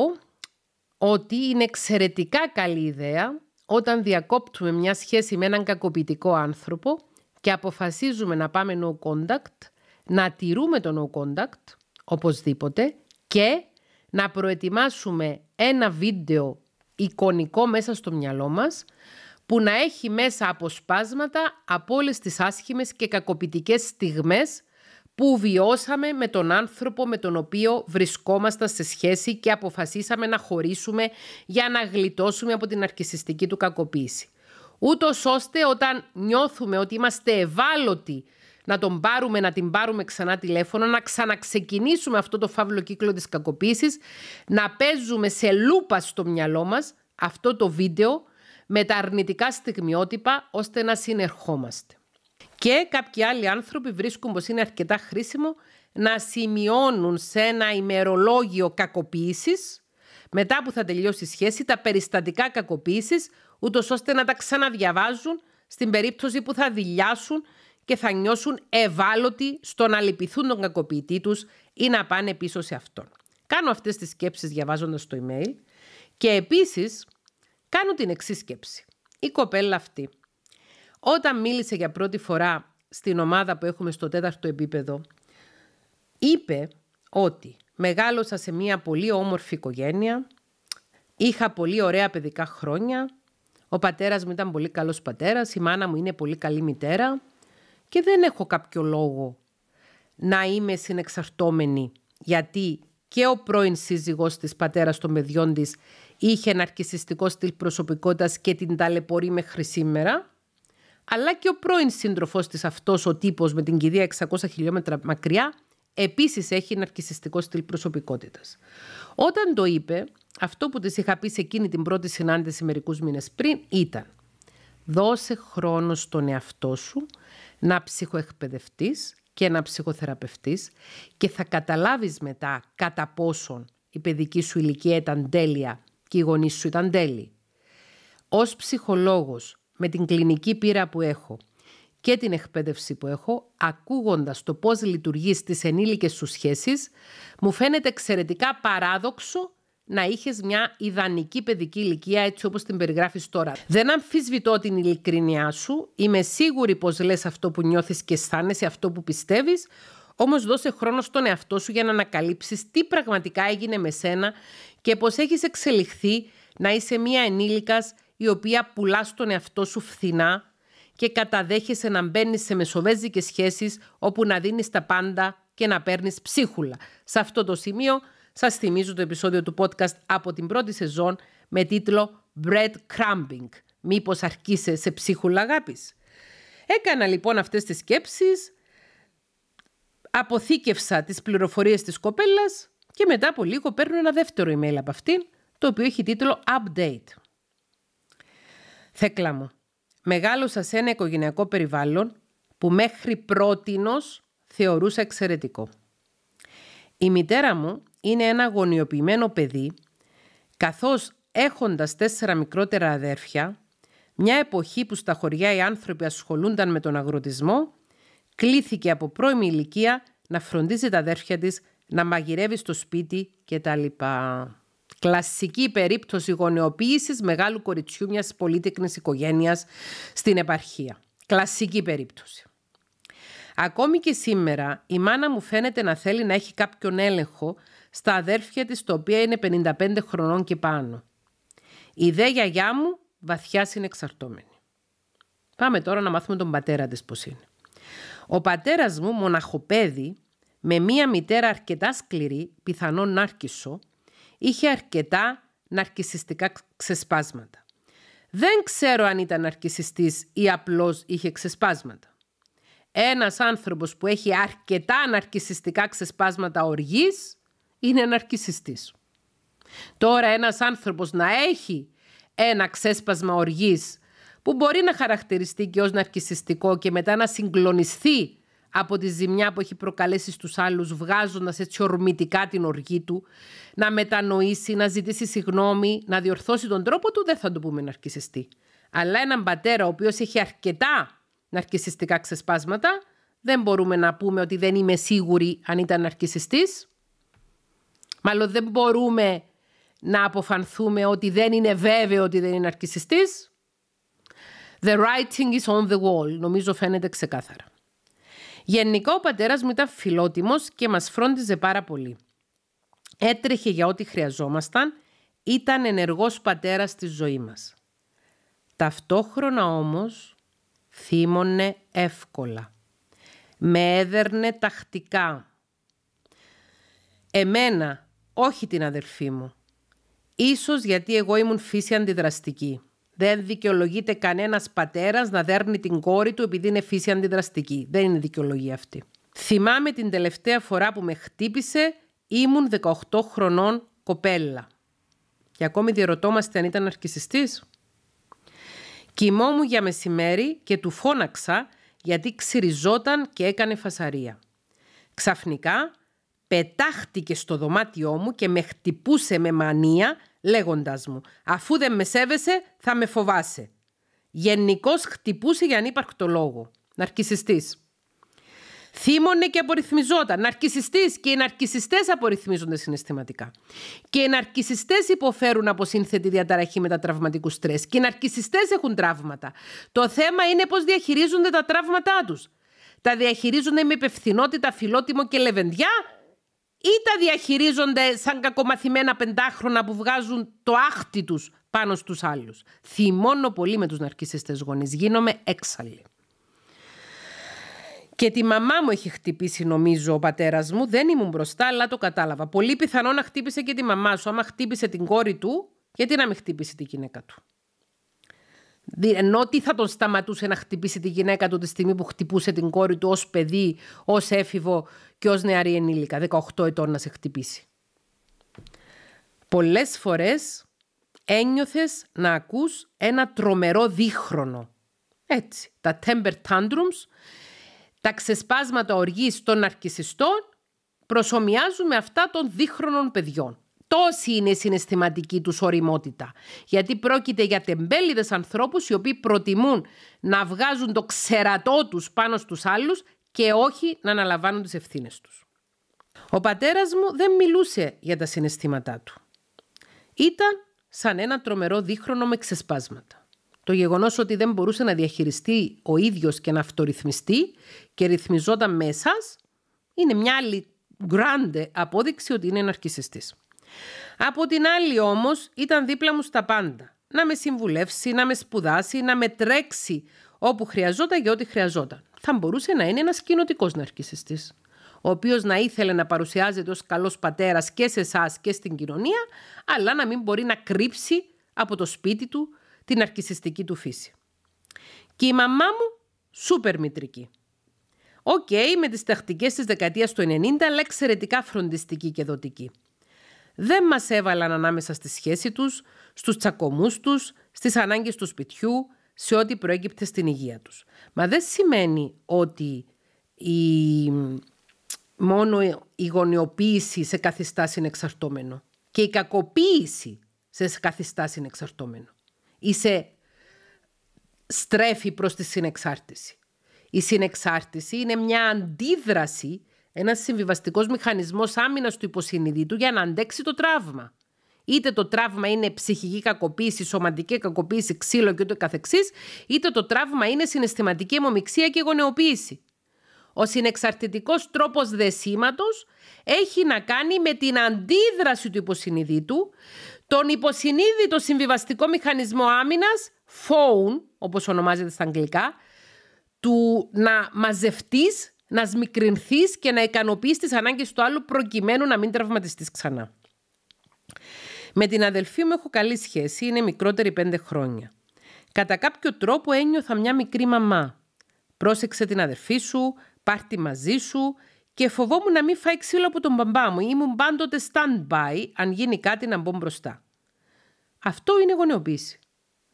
ότι είναι εξαιρετικά καλή ιδέα όταν διακόπτουμε μια σχέση με έναν κακοποιητικό άνθρωπο και αποφασίζουμε να πάμε no contact, να τηρούμε το no contact, οπωσδήποτε, και να προετοιμάσουμε ένα βίντεο εικονικό μέσα στο μυαλό μας που να έχει μέσα αποσπάσματα από όλες τις άσχημες και κακοποιητικές στιγμές που βιώσαμε με τον άνθρωπο με τον οποίο βρισκόμασταν σε σχέση και αποφασίσαμε να χωρίσουμε για να γλιτώσουμε από την αρκισιστική του κακοποίηση. Ούτως ώστε όταν νιώθουμε ότι είμαστε ευάλωτοι να τον πάρουμε, να την πάρουμε ξανά τηλέφωνο, να ξαναξεκινήσουμε αυτό το φαύλο κύκλο της κακοποίησης, να παίζουμε σε λούπα στο μυαλό μας αυτό το βίντεο με τα αρνητικά στιγμιότυπα ώστε να συνερχόμαστε. Και κάποιοι άλλοι άνθρωποι βρίσκουν πως είναι αρκετά χρήσιμο να σημειώνουν σε ένα ημερολόγιο κακοποίησης μετά που θα τελειώσει η σχέση τα περιστατικά κακοποίησης ούτως ώστε να τα ξαναδιαβάζουν στην περίπτωση που θα δηλιάσουν και θα νιώσουν ευάλωτοι στο να λυπηθούν τον κακοποιητή τους ή να πάνε πίσω σε αυτόν. Κάνω αυτές τις σκέψεις διαβάζοντας το email και επίσης κάνω την εξής σκέψη. Η κοπέλα αυτή, όταν μίλησε για πρώτη φορά στην ομάδα που έχουμε στο τέταρτο επίπεδο, είπε ότι μεγάλωσα σε μια πολύ όμορφη οικογένεια, είχα πολύ ωραία παιδικά χρόνια, ο πατέρας μου ήταν πολύ καλός πατέρας, η μάνα μου είναι πολύ καλή μητέρα, και δεν έχω κάποιο λόγο να είμαι συνεξαρτώμενη γιατί και ο πρώην σύζυγός της πατέρας των παιδιών της είχε ναρκισιστικό στυλ προσωπικότητας και την ταλαιπωρεί μέχρι σήμερα αλλά και ο πρώην σύντροφός της αυτός ο τύπος με την κηδεία 600 χιλιόμετρα μακριά επίσης έχει ναρκισιστικό στυλ προσωπικότητας. Όταν το είπε, αυτό που της είχα πει σε εκείνη την πρώτη συνάντηση μερικούς μήνες πριν ήταν «Δώσε χρόνο στον εαυτό σου να ψυχοεκπαιδευτείς και να ψυχοθεραπευτείς και θα καταλάβεις μετά κατά πόσον η παιδική σου ηλικία ήταν τέλεια και οι γονείς σου ήταν τέλειοι. Ως ψυχολόγος με την κλινική πείρα που έχω και την εκπαίδευση που έχω, ακούγοντας το πώς λειτουργείς στις ενήλικες σου σχέσεις, μου φαίνεται εξαιρετικά παράδοξο να είχες μια ιδανική παιδική ηλικία έτσι όπως την περιγράφεις τώρα. Δεν αμφισβητώ την ειλικρίνειά σου. Είμαι σίγουρη πως λες αυτό που νιώθεις και αισθάνεσαι, αυτό που πιστεύεις. Όμως δώσε χρόνο στον εαυτό σου για να ανακαλύψεις τι πραγματικά έγινε με σένα και πως έχεις εξελιχθεί να είσαι μια ενήλικας η οποία πουλάς τον εαυτό σου φθηνά και καταδέχεσαι να μπαίνεις σε μεσοβέζικες σχέσεις όπου να δίνεις τα πάντα και να παίρνεις ψίχουλα. Σε αυτό το σημείο σας θυμίζω το επεισόδιο του podcast από την πρώτη σεζόν με τίτλο Bread Crumbing. Μήπως αρκείσαι σε ψίχουλα αγάπης. Έκανα λοιπόν αυτές τις σκέψεις, αποθήκευσα τις πληροφορίες της κοπέλας και μετά από λίγο παίρνω ένα δεύτερο email από αυτήν, το οποίο έχει τίτλο Update. Θέκλα μου, μεγάλωσα σε ένα οικογενειακό περιβάλλον που μέχρι πρότινος θεωρούσα εξαιρετικό. Η μητέρα μου είναι ένα γονιοποιημένο παιδί, καθώς έχοντας τέσσερα μικρότερα αδέρφια, μια εποχή που στα χωριά οι άνθρωποι ασχολούνταν με τον αγροτισμό, κλήθηκε από πρώιμη ηλικία να φροντίζει τα αδέρφια της, να μαγειρεύει στο σπίτι κτλ. Κλασική περίπτωση γονεοποίησης μεγάλου κοριτσιού μιας πολίτεκνης οικογένειας στην επαρχία. Κλασική περίπτωση. Ακόμη και σήμερα η μάνα μου φαίνεται να θέλει να έχει κάποιον έλεγχο στα αδέρφια της, τα οποία είναι 55 χρονών και πάνω. Η δε γιαγιά μου βαθιά εξαρτώμενη. Πάμε τώρα να μάθουμε τον πατέρα της πώς είναι. Ο πατέρας μου μοναχοπέδι με μία μητέρα αρκετά σκληρή, πιθανόν νάρκισο, είχε αρκετά ναρκισιστικά ξεσπάσματα. Δεν ξέρω αν ήταν ναρκισιστής ή απλώς είχε ξεσπάσματα. Ένας άνθρωπος που έχει αρκετά ναρκισιστικά ξεσπάσματα οργής είναι ναρκισιστής. Τώρα ένας άνθρωπος να έχει ένα ξέσπασμα οργής που μπορεί να χαρακτηριστεί και ως ναρκισιστικό και μετά να συγκλονιστεί από τη ζημιά που έχει προκαλέσει στους άλλους βγάζοντας έτσι ορμητικά την οργή του, να μετανοήσει, να ζητήσει συγνώμη, να διορθώσει τον τρόπο του, δεν θα το πούμε ναρκισιστή. Αλλά έναν πατέρα ο οποίος έχει αρκετά ναρκισιστικά ξεσπάσματα, δεν μπορούμε να πούμε ότι δεν είμαι σίγουρη αν ήταν ναρκισιστής, Μάλλον δεν μπορούμε να αποφανθούμε ότι δεν είναι βέβαιο ότι δεν είναι αρκισιστής. The writing is on the wall. Νομίζω φαίνεται ξεκάθαρα. Γενικά ο πατέρας μου ήταν φιλότιμος και μας φρόντιζε πάρα πολύ. Έτρεχε για ό,τι χρειαζόμασταν. Ήταν ενεργός πατέρας στη ζωής μας. Ταυτόχρονα όμως θύμωνε εύκολα. Με έδερνε τακτικά. Εμένα όχι την αδερφή μου. Ίσως γιατί εγώ ήμουν φύση αντιδραστική. Δεν δικαιολογείται κανένας πατέρας να δέρνει την κόρη του επειδή είναι φύση αντιδραστική. Δεν είναι δικαιολογία αυτή. Θυμάμαι την τελευταία φορά που με χτύπησε ήμουν 18 χρονών κοπέλα. Και ακόμη διερωτώμαστε αν ήταν αρκισιστής. Κοιμόμουν για μεσημέρι και του φώναξα γιατί ξυριζόταν και έκανε φασαρία. Ξαφνικά πετάχτηκε στο δωμάτιό μου και με χτυπούσε με μανία λέγοντας μου «Αφού δεν με σέβεσαι θα με φοβάσαι». Γενικώς χτυπούσε για ανύπαρκτο λόγο. Ναρκισιστής. Θύμωνε και απορριθμιζόταν. Ναρκισιστής και οι ναρκισιστές απορριθμίζονται συναισθηματικά. Και οι ναρκισιστές υποφέρουν από σύνθετη διαταραχή μετατραυματικού στρες. Και οι ναρκισιστές έχουν τραύματα. Το θέμα είναι πώς διαχειρίζονται τα τραύματά τους. Τα διαχειρίζονται με υπευθυνότητα, φιλότιμο και λεβενδιά ή τα διαχειρίζονται σαν κακομαθημένα πεντάχρονα που βγάζουν το άχτι τους πάνω στους άλλους. Θυμώνω πολύ με τους ναρκισιστές γονείς, γίνομαι έξαλλη. Και τη μαμά μου έχει χτυπήσει, νομίζω, ο πατέρας μου. Δεν ήμουν μπροστά, αλλά το κατάλαβα. Πολύ πιθανό να χτύπησε και τη μαμά σου. Άμα χτύπησε την κόρη του, γιατί να μην χτύπησε τη γυναίκα του. Ενώ τι θα τον σταματούσε να χτυπήσει τη γυναίκα του τη στιγμή που χτυπούσε την κόρη του ως παιδί, ως έφηβο και ως νεαρή ενήλικα, 18 ετών να σε χτυπήσει. Πολλές φορές ένιωθες να ακούς ένα τρομερό δίχρονο. Έτσι, τα temper tantrums, τα ξεσπάσματα οργής των αρκισιστών προσωμιάζουν με αυτά των δίχρονων παιδιών τόση είναι η συναισθηματική τους οριμότητα. Γιατί πρόκειται για τεμπέληδες ανθρώπους οι οποίοι προτιμούν να βγάζουν το ξερατό τους πάνω στους άλλους και όχι να αναλαμβάνουν τις ευθύνες τους. Ο πατέρας μου δεν μιλούσε για τα συναισθήματά του. Ήταν σαν ένα τρομερό δίχρονο με ξεσπάσματα. Το γεγονός ότι δεν μπορούσε να διαχειριστεί ο ίδιος και να αυτορυθμιστεί και ρυθμιζόταν μέσα, είναι μια άλλη γκράντε απόδειξη ότι είναι ναρκιστής. Από την άλλη όμως ήταν δίπλα μου στα πάντα. Να με συμβουλεύσει, να με σπουδάσει, να με τρέξει όπου χρειαζόταν και ό,τι χρειαζόταν. Θα μπορούσε να είναι ένας κοινοτικός ναρκισιστής, ο οποίος να ήθελε να παρουσιάζεται ως καλός πατέρας και σε εσάς και στην κοινωνία, αλλά να μην μπορεί να κρύψει από το σπίτι του την ναρκισιστική του φύση. Και η μαμά μου σούπερ μητρική. Οκ, okay, με τις τακτικές της δεκαετίας του 90, αλλά εξαιρετικά φροντιστική και δοτική δεν μας έβαλαν ανάμεσα στη σχέση τους, στους τσακωμούς τους, στις ανάγκες του σπιτιού, σε ό,τι προέκυπτε στην υγεία τους. Μα δεν σημαίνει ότι η... μόνο η γονιοποίηση σε καθιστάς συνεξαρτώμενο και η κακοποίηση σε καθιστάς συνεξαρτώμενο ή σε στρέφει προς τη συνεξάρτηση. Η συνεξάρτηση είναι μια αντίδραση ένας συμβιβαστικός μηχανισμός άμυνας του υποσυνειδητού για να αντέξει το τραύμα. Είτε το τραύμα είναι ψυχική κακοποίηση, σωματική κακοποίηση, ξύλο και ούτω καθεξής, είτε το τραύμα είναι συναισθηματική αιμομηξία και γονεοποίηση. Ο συνεξαρτητικός τρόπος δεσίματος έχει να κάνει με την αντίδραση του υποσυνειδήτου, τον υποσυνείδητο συμβιβαστικό μηχανισμό άμυνας, phone, όπως ονομάζεται στα αγγλικά, του να μαζευτείς να σμικρινθείς και να ικανοποιείς τις ανάγκες του άλλου προκειμένου να μην τραυματιστείς ξανά. Με την αδελφή μου έχω καλή σχέση, είναι μικρότερη πέντε χρόνια. Κατά κάποιο τρόπο ένιωθα μια μικρή μαμά. Πρόσεξε την αδελφή σου, τη μαζί σου και φοβόμουν να μην φάει ξύλο από τον μπαμπά μου. Ήμουν πάντοτε stand-by αν γίνει κάτι να μπω μπροστά. Αυτό είναι γονεοποίηση.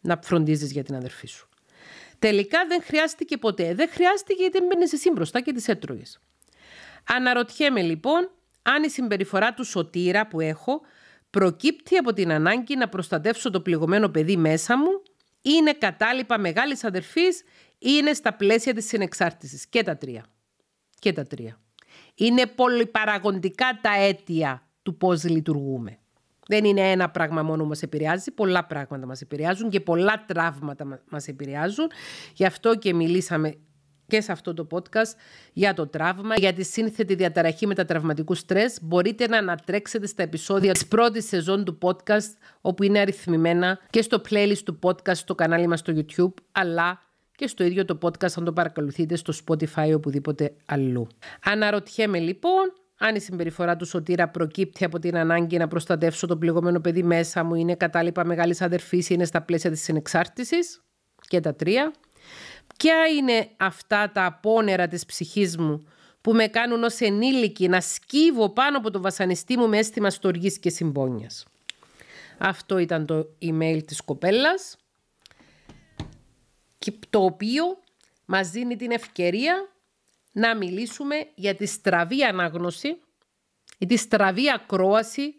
Να φροντίζεις για την αδερφή σου. Τελικά δεν χρειάστηκε ποτέ. Δεν χρειάστηκε γιατί μπαίνεις εσύ μπροστά και τις έτρωγες. Αναρωτιέμαι λοιπόν αν η συμπεριφορά του σωτήρα που έχω προκύπτει από την ανάγκη να προστατεύσω το πληγωμένο παιδί μέσα μου, είναι κατάλοιπα μεγάλης αδερφής, είναι στα πλαίσια της συνεξάρτησης. Και τα τρία. Και τα τρία. Είναι πολυπαραγοντικά τα αίτια του πώς λειτουργούμε. Δεν είναι ένα πράγμα μόνο που μας επηρεάζει, πολλά πράγματα μας επηρεάζουν και πολλά τραύματα μας επηρεάζουν. Γι' αυτό και μιλήσαμε και σε αυτό το podcast για το τραύμα, για τη σύνθετη διαταραχή μετατραυματικού στρες. Μπορείτε να ανατρέξετε στα επεισόδια της πρώτης σεζόν του podcast, όπου είναι αριθμημένα και στο playlist του podcast στο κανάλι μας στο YouTube, αλλά και στο ίδιο το podcast αν το παρακολουθείτε στο Spotify ή οπουδήποτε αλλού. Αναρωτιέμαι λοιπόν αν η συμπεριφορά του Σωτήρα προκύπτει από την ανάγκη να προστατεύσω το πληγωμένο παιδί μέσα μου, είναι κατάλοιπα μεγάλης αδερφής ή είναι στα πλαίσια της συνεξάρτησης. Και τα τρία. Ποια είναι αυτά τα απόνερα της ψυχής μου που με κάνουν ως ενήλικη να σκύβω πάνω από το βασανιστή μου με αίσθημα στοργής και συμπόνιας. Αυτό ήταν το email της κοπέλας, το οποίο μας δίνει την ευκαιρία να μιλήσουμε για τη στραβή ανάγνωση ή τη στραβή ακρόαση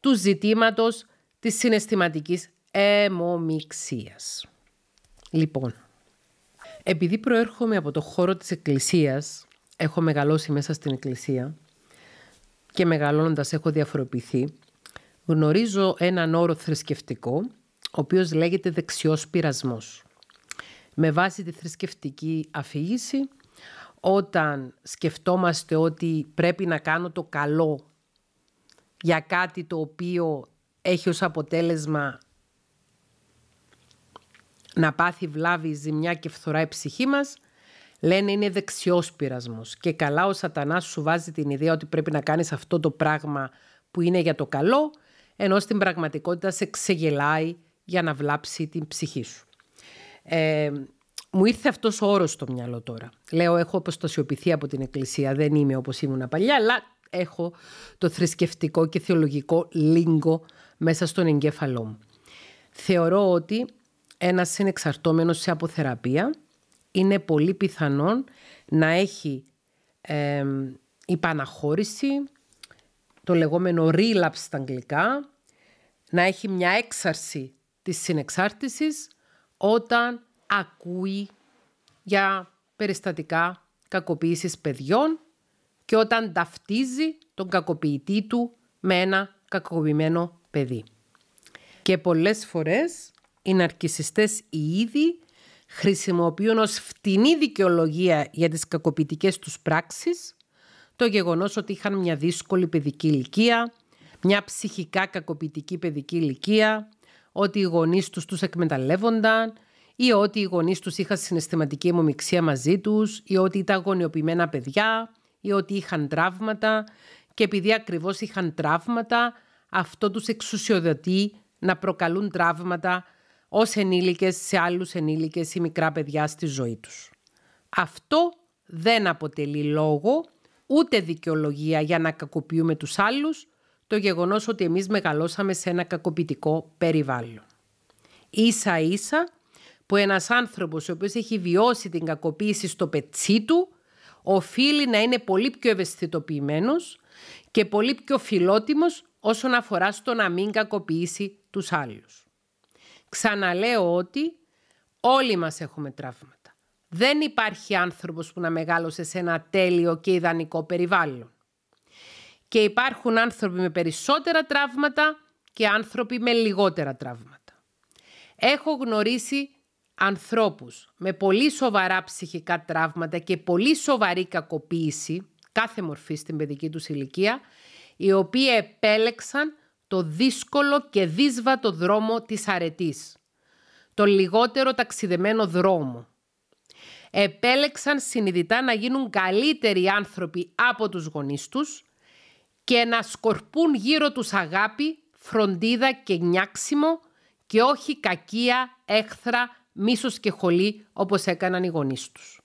του ζητήματος της συναισθηματικής αιμομιξίας. Λοιπόν, επειδή προέρχομαι από το χώρο της εκκλησίας, έχω μεγαλώσει μέσα στην εκκλησία και μεγαλώνοντας έχω διαφοροποιηθεί, γνωρίζω έναν όρο θρησκευτικό, ο οποίος λέγεται δεξιός πειρασμός. Με βάση τη θρησκευτική αφήγηση, όταν σκεφτόμαστε ότι πρέπει να κάνω το καλό για κάτι το οποίο έχει ως αποτέλεσμα να πάθει βλάβη, ζημιά και φθορά η ψυχή μας, λένε είναι δεξιός πειρασμός. Και καλά ο σατανάς σου βάζει την ιδέα ότι πρέπει να κάνεις αυτό το πράγμα που είναι για το καλό, ενώ στην πραγματικότητα σε ξεγελάει για να βλάψει την ψυχή σου. Ε, μου ήρθε αυτός ο όρος στο μυαλό τώρα. Λέω, έχω αποστασιοποιηθεί από την Εκκλησία, δεν είμαι όπως ήμουν παλιά, αλλά έχω το θρησκευτικό και θεολογικό λίγκο μέσα στον εγκέφαλό μου. Θεωρώ ότι ένας συνεξαρτώμενος σε αποθεραπεία είναι πολύ πιθανόν να έχει ε, υπαναχώρηση, το λεγόμενο relapse στα αγγλικά, να έχει μια έξαρση της συνεξάρτησης όταν ακούει για περιστατικά κακοποίησης παιδιών και όταν ταυτίζει τον κακοποιητή του με ένα κακοποιημένο παιδί. Και πολλές φορές οι ναρκισιστές οι ίδιοι χρησιμοποιούν ως φτηνή δικαιολογία για τις κακοποιητικές τους πράξεις το γεγονός ότι είχαν μια δύσκολη παιδική ηλικία, μια ψυχικά κακοποιητική παιδική ηλικία, ότι οι γονείς τους τους εκμεταλλεύονταν, ή ότι οι γονείς τους είχαν συναισθηματική μομιξία μαζί τους ή ότι ήταν γονιοποιημένα παιδιά ή ότι είχαν τραύματα και επειδή ακριβώς είχαν τραύματα αυτό τους εξουσιοδοτεί να προκαλούν τραύματα ως ενήλικες σε άλλους ενήλικες ή μικρά παιδιά στη ζωή τους. Αυτό δεν αποτελεί λόγο ούτε δικαιολογία για να κακοποιούμε τους άλλους το γεγονός ότι εμείς μεγαλώσαμε σε ένα κακοποιητικό περιβάλλον. Ίσα ίσα που ένας άνθρωπος ο οποίος έχει βιώσει την κακοποίηση στο πετσί του οφείλει να είναι πολύ πιο ευαισθητοποιημένος και πολύ πιο φιλότιμος όσον αφορά στο να μην κακοποιήσει τους άλλους. Ξαναλέω ότι όλοι μας έχουμε τραύματα. Δεν υπάρχει άνθρωπος που να μεγάλωσε σε ένα τέλειο και ιδανικό περιβάλλον. Και υπάρχουν άνθρωποι με περισσότερα τραύματα και άνθρωποι με λιγότερα τραύματα. Έχω γνωρίσει ανθρώπους με πολύ σοβαρά ψυχικά τραύματα και πολύ σοβαρή κακοποίηση κάθε μορφή στην παιδική τους ηλικία, οι οποίοι επέλεξαν το δύσκολο και δύσβατο δρόμο της αρετής, το λιγότερο ταξιδεμένο δρόμο. Επέλεξαν συνειδητά να γίνουν καλύτεροι άνθρωποι από τους γονείς τους και να σκορπούν γύρω τους αγάπη, φροντίδα και νιάξιμο και όχι κακία, έχθρα, μίσος και χολή όπως έκαναν οι γονείς τους.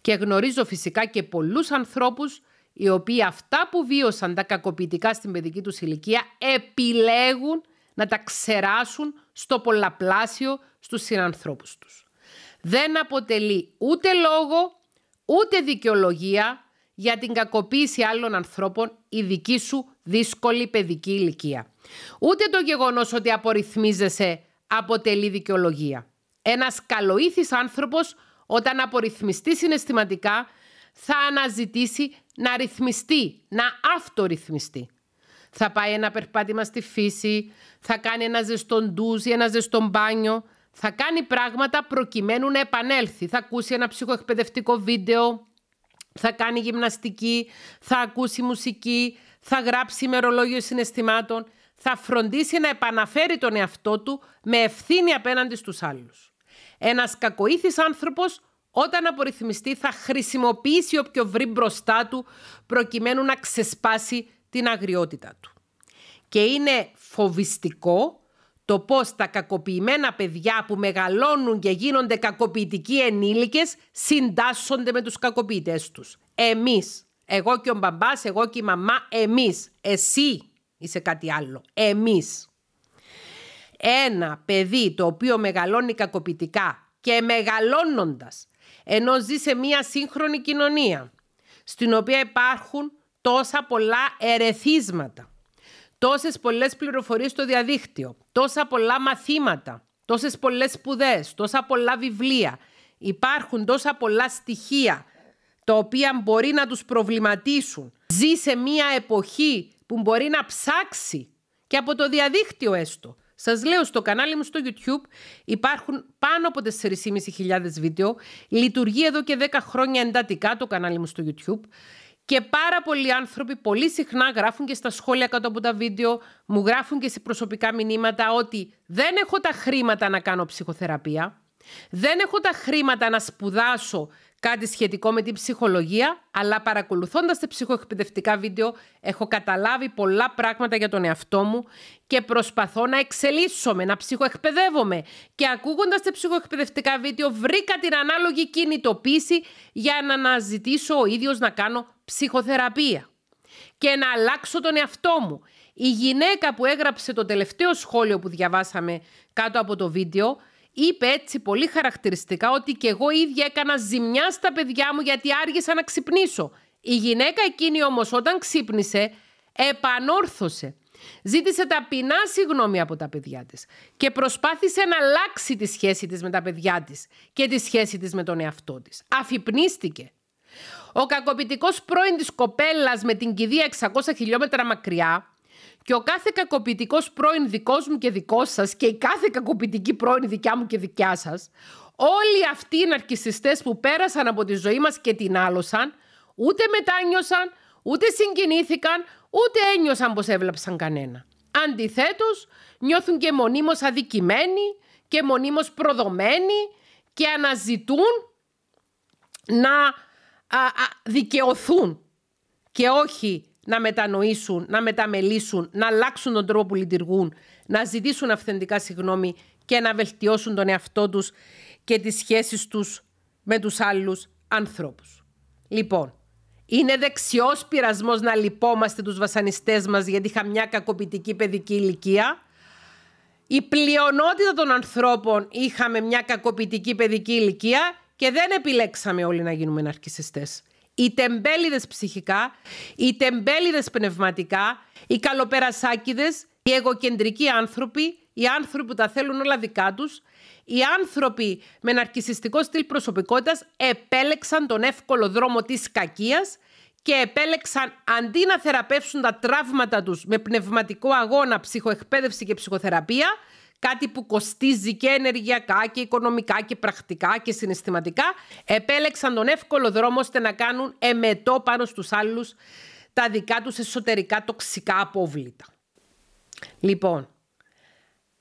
Και γνωρίζω φυσικά και πολλούς ανθρώπους οι οποίοι αυτά που βίωσαν τα κακοποιητικά στην παιδική τους ηλικία επιλέγουν να τα ξεράσουν στο πολλαπλάσιο στους συνανθρώπους τους. Δεν αποτελεί ούτε λόγο, ούτε δικαιολογία για την κακοποίηση άλλων ανθρώπων η δική σου δύσκολη παιδική ηλικία. Ούτε το γεγονός ότι απορριθμίζεσαι αποτελεί δικαιολογία. Ένας καλοήθης άνθρωπος, όταν απορριθμιστεί συναισθηματικά θα αναζητήσει να ρυθμιστεί, να αυτορυθμιστεί. Θα πάει ένα περπάτημα στη φύση, θα κάνει ένα ζεστό ντουζ ή ένα ζεστό μπάνιο, θα κάνει πράγματα προκειμένου να επανέλθει. Θα ακούσει ένα ψυχοεκπαιδευτικό βίντεο, θα κάνει γυμναστική, θα ακούσει μουσική, θα γράψει ημερολόγιο συναισθημάτων, θα φροντίσει να επαναφέρει τον εαυτό του με ευθύνη απέναντι στους άλλους. Ένας κακοήθης άνθρωπος όταν απορριθμιστεί θα χρησιμοποιήσει όποιο βρει μπροστά του προκειμένου να ξεσπάσει την αγριότητα του. Και είναι φοβιστικό το πώς τα κακοποιημένα παιδιά που μεγαλώνουν και γίνονται κακοποιητικοί ενήλικες συντάσσονται με τους κακοποιητές τους. Εμείς, εγώ και ο μπαμπάς, εγώ και η μαμά, εμείς, εσύ είσαι κάτι άλλο, εμείς ένα παιδί το οποίο μεγαλώνει κακοποιητικά και μεγαλώνοντας, ενώ ζει σε μία σύγχρονη κοινωνία, στην οποία υπάρχουν τόσα πολλά ερεθίσματα, τόσες πολλές πληροφορίες στο διαδίκτυο, τόσα πολλά μαθήματα, τόσες πολλές σπουδές, τόσα πολλά βιβλία, υπάρχουν τόσα πολλά στοιχεία τα οποία μπορεί να τους προβληματίσουν. Ζει σε μία εποχή που μπορεί να ψάξει και από το διαδίκτυο έστω σας λέω στο κανάλι μου στο YouTube υπάρχουν πάνω από 4.500 βίντεο. Λειτουργεί εδώ και 10 χρόνια εντατικά το κανάλι μου στο YouTube. Και πάρα πολλοί άνθρωποι πολύ συχνά γράφουν και στα σχόλια κάτω από τα βίντεο, μου γράφουν και σε προσωπικά μηνύματα ότι δεν έχω τα χρήματα να κάνω ψυχοθεραπεία, δεν έχω τα χρήματα να σπουδάσω κάτι σχετικό με την ψυχολογία, αλλά παρακολουθώντας τα ψυχοεκπαιδευτικά βίντεο έχω καταλάβει πολλά πράγματα για τον εαυτό μου και προσπαθώ να εξελίσσομαι, να ψυχοεκπαιδεύομαι και ακούγοντας τα ψυχοεκπαιδευτικά βίντεο βρήκα την ανάλογη κινητοποίηση για να αναζητήσω ο ίδιος να κάνω ψυχοθεραπεία και να αλλάξω τον εαυτό μου. Η γυναίκα που έγραψε το τελευταίο σχόλιο που διαβάσαμε κάτω από το βίντεο Είπε έτσι πολύ χαρακτηριστικά ότι και εγώ ίδια έκανα ζημιά στα παιδιά μου γιατί άργησα να ξυπνήσω. Η γυναίκα εκείνη όμως όταν ξύπνησε επανόρθωσε. Ζήτησε ταπεινά συγγνώμη από τα παιδιά της και προσπάθησε να αλλάξει τη σχέση της με τα παιδιά της και τη σχέση της με τον εαυτό της. Αφυπνίστηκε. Ο κακοποιητικός πρώην της κοπέλας με την κηδεία 600 χιλιόμετρα μακριά και ο κάθε κακοποιητικός πρώην δικός μου και δικός σας και η κάθε κακοποιητική πρώην δικιά μου και δικιά σας, όλοι αυτοί οι ναρκιστέ που πέρασαν από τη ζωή μας και την άλωσαν, ούτε μετάνιωσαν, ούτε συγκινήθηκαν, ούτε ένιωσαν πως έβλαψαν κανένα. Αντιθέτως, νιώθουν και μονίμως αδικημένοι και μονίμως προδομένοι και αναζητούν να α, δικαιωθούν και όχι να μετανοήσουν, να μεταμελήσουν, να αλλάξουν τον τρόπο που λειτουργούν, να ζητήσουν αυθεντικά συγγνώμη και να βελτιώσουν τον εαυτό τους και τις σχέσεις τους με τους άλλους ανθρώπους. Λοιπόν, είναι δεξιός πειρασμός να λυπόμαστε τους βασανιστές μας γιατί είχα μια κακοποιητική παιδική ηλικία. Η πλειονότητα των ανθρώπων είχαμε μια κακοποιητική παιδική ηλικία και δεν επιλέξαμε όλοι να γίνουμε ναρκισιστές οι τεμπέληδες ψυχικά, οι τεμπέληδες πνευματικά, οι καλοπερασάκηδες, οι εγωκεντρικοί άνθρωποι, οι άνθρωποι που τα θέλουν όλα δικά τους, οι άνθρωποι με ναρκισιστικό στυλ προσωπικότητας επέλεξαν τον εύκολο δρόμο της κακίας και επέλεξαν αντί να θεραπεύσουν τα τραύματα τους με πνευματικό αγώνα, ψυχοεκπαίδευση και ψυχοθεραπεία, κάτι που κοστίζει και ενεργειακά και οικονομικά και πρακτικά και συναισθηματικά, επέλεξαν τον εύκολο δρόμο ώστε να κάνουν εμετό πάνω στους άλλους τα δικά τους εσωτερικά τοξικά απόβλητα. Λοιπόν,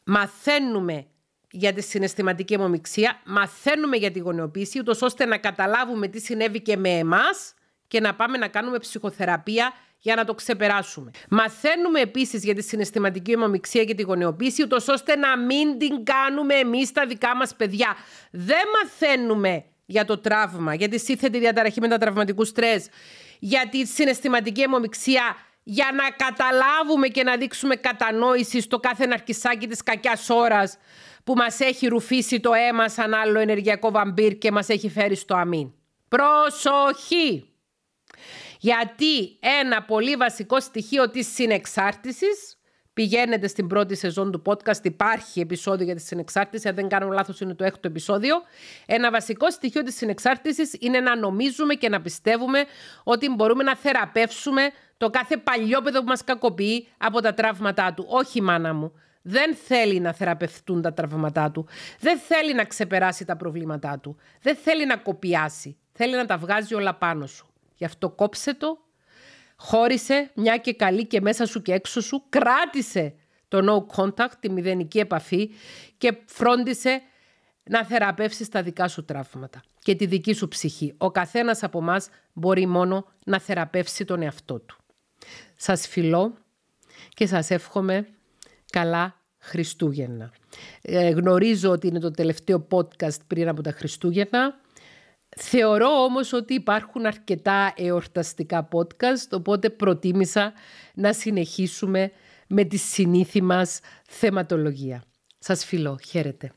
μαθαίνουμε για τη συναισθηματική αιμομηξία, μαθαίνουμε για τη γονεοποίηση, ούτως ώστε να καταλάβουμε τι συνέβη και με εμάς και να πάμε να κάνουμε ψυχοθεραπεία για να το ξεπεράσουμε. Μαθαίνουμε επίσης για τη συναισθηματική αιμομηξία και τη γονεοποίηση, ούτως ώστε να μην την κάνουμε εμείς τα δικά μας παιδιά. Δεν μαθαίνουμε για το τραύμα, για τη σύνθετη διαταραχή μετατραυματικού στρες, για τη συναισθηματική αιμομηξία, για να καταλάβουμε και να δείξουμε κατανόηση στο κάθε ναρκισάκι της κακιάς ώρας που μας έχει ρουφήσει το αίμα σαν άλλο ενεργειακό βαμπύρ και μας έχει φέρει στο αμήν. Προσοχή! Γιατί ένα πολύ βασικό στοιχείο της συνεξάρτησης, πηγαίνετε στην πρώτη σεζόν του podcast, υπάρχει επεισόδιο για τη συνεξάρτηση, αν δεν κάνω λάθος είναι το έκτο επεισόδιο, ένα βασικό στοιχείο της συνεξάρτησης είναι να νομίζουμε και να πιστεύουμε ότι μπορούμε να θεραπεύσουμε το κάθε παλιόπαιδο που μας κακοποιεί από τα τραύματά του. Όχι μάνα μου, δεν θέλει να θεραπευτούν τα τραύματά του. Δεν θέλει να ξεπεράσει τα προβλήματά του. Δεν θέλει να κοπιάσει. Θέλει να τα βγάζει όλα πάνω σου. Γι' αυτό κόψε το, χώρισε μια και καλή και μέσα σου και έξω σου, κράτησε το no contact, τη μηδενική επαφή και φρόντισε να θεραπεύσεις τα δικά σου τραύματα και τη δική σου ψυχή. Ο καθένας από μας μπορεί μόνο να θεραπεύσει τον εαυτό του. Σας φιλώ και σας εύχομαι καλά Χριστούγεννα. Ε, γνωρίζω ότι είναι το τελευταίο podcast πριν από τα Χριστούγεννα. Θεωρώ όμως ότι υπάρχουν αρκετά εορταστικά podcast, οπότε προτίμησα να συνεχίσουμε με τη συνήθι θεματολογία. Σας φιλώ. Χαίρετε.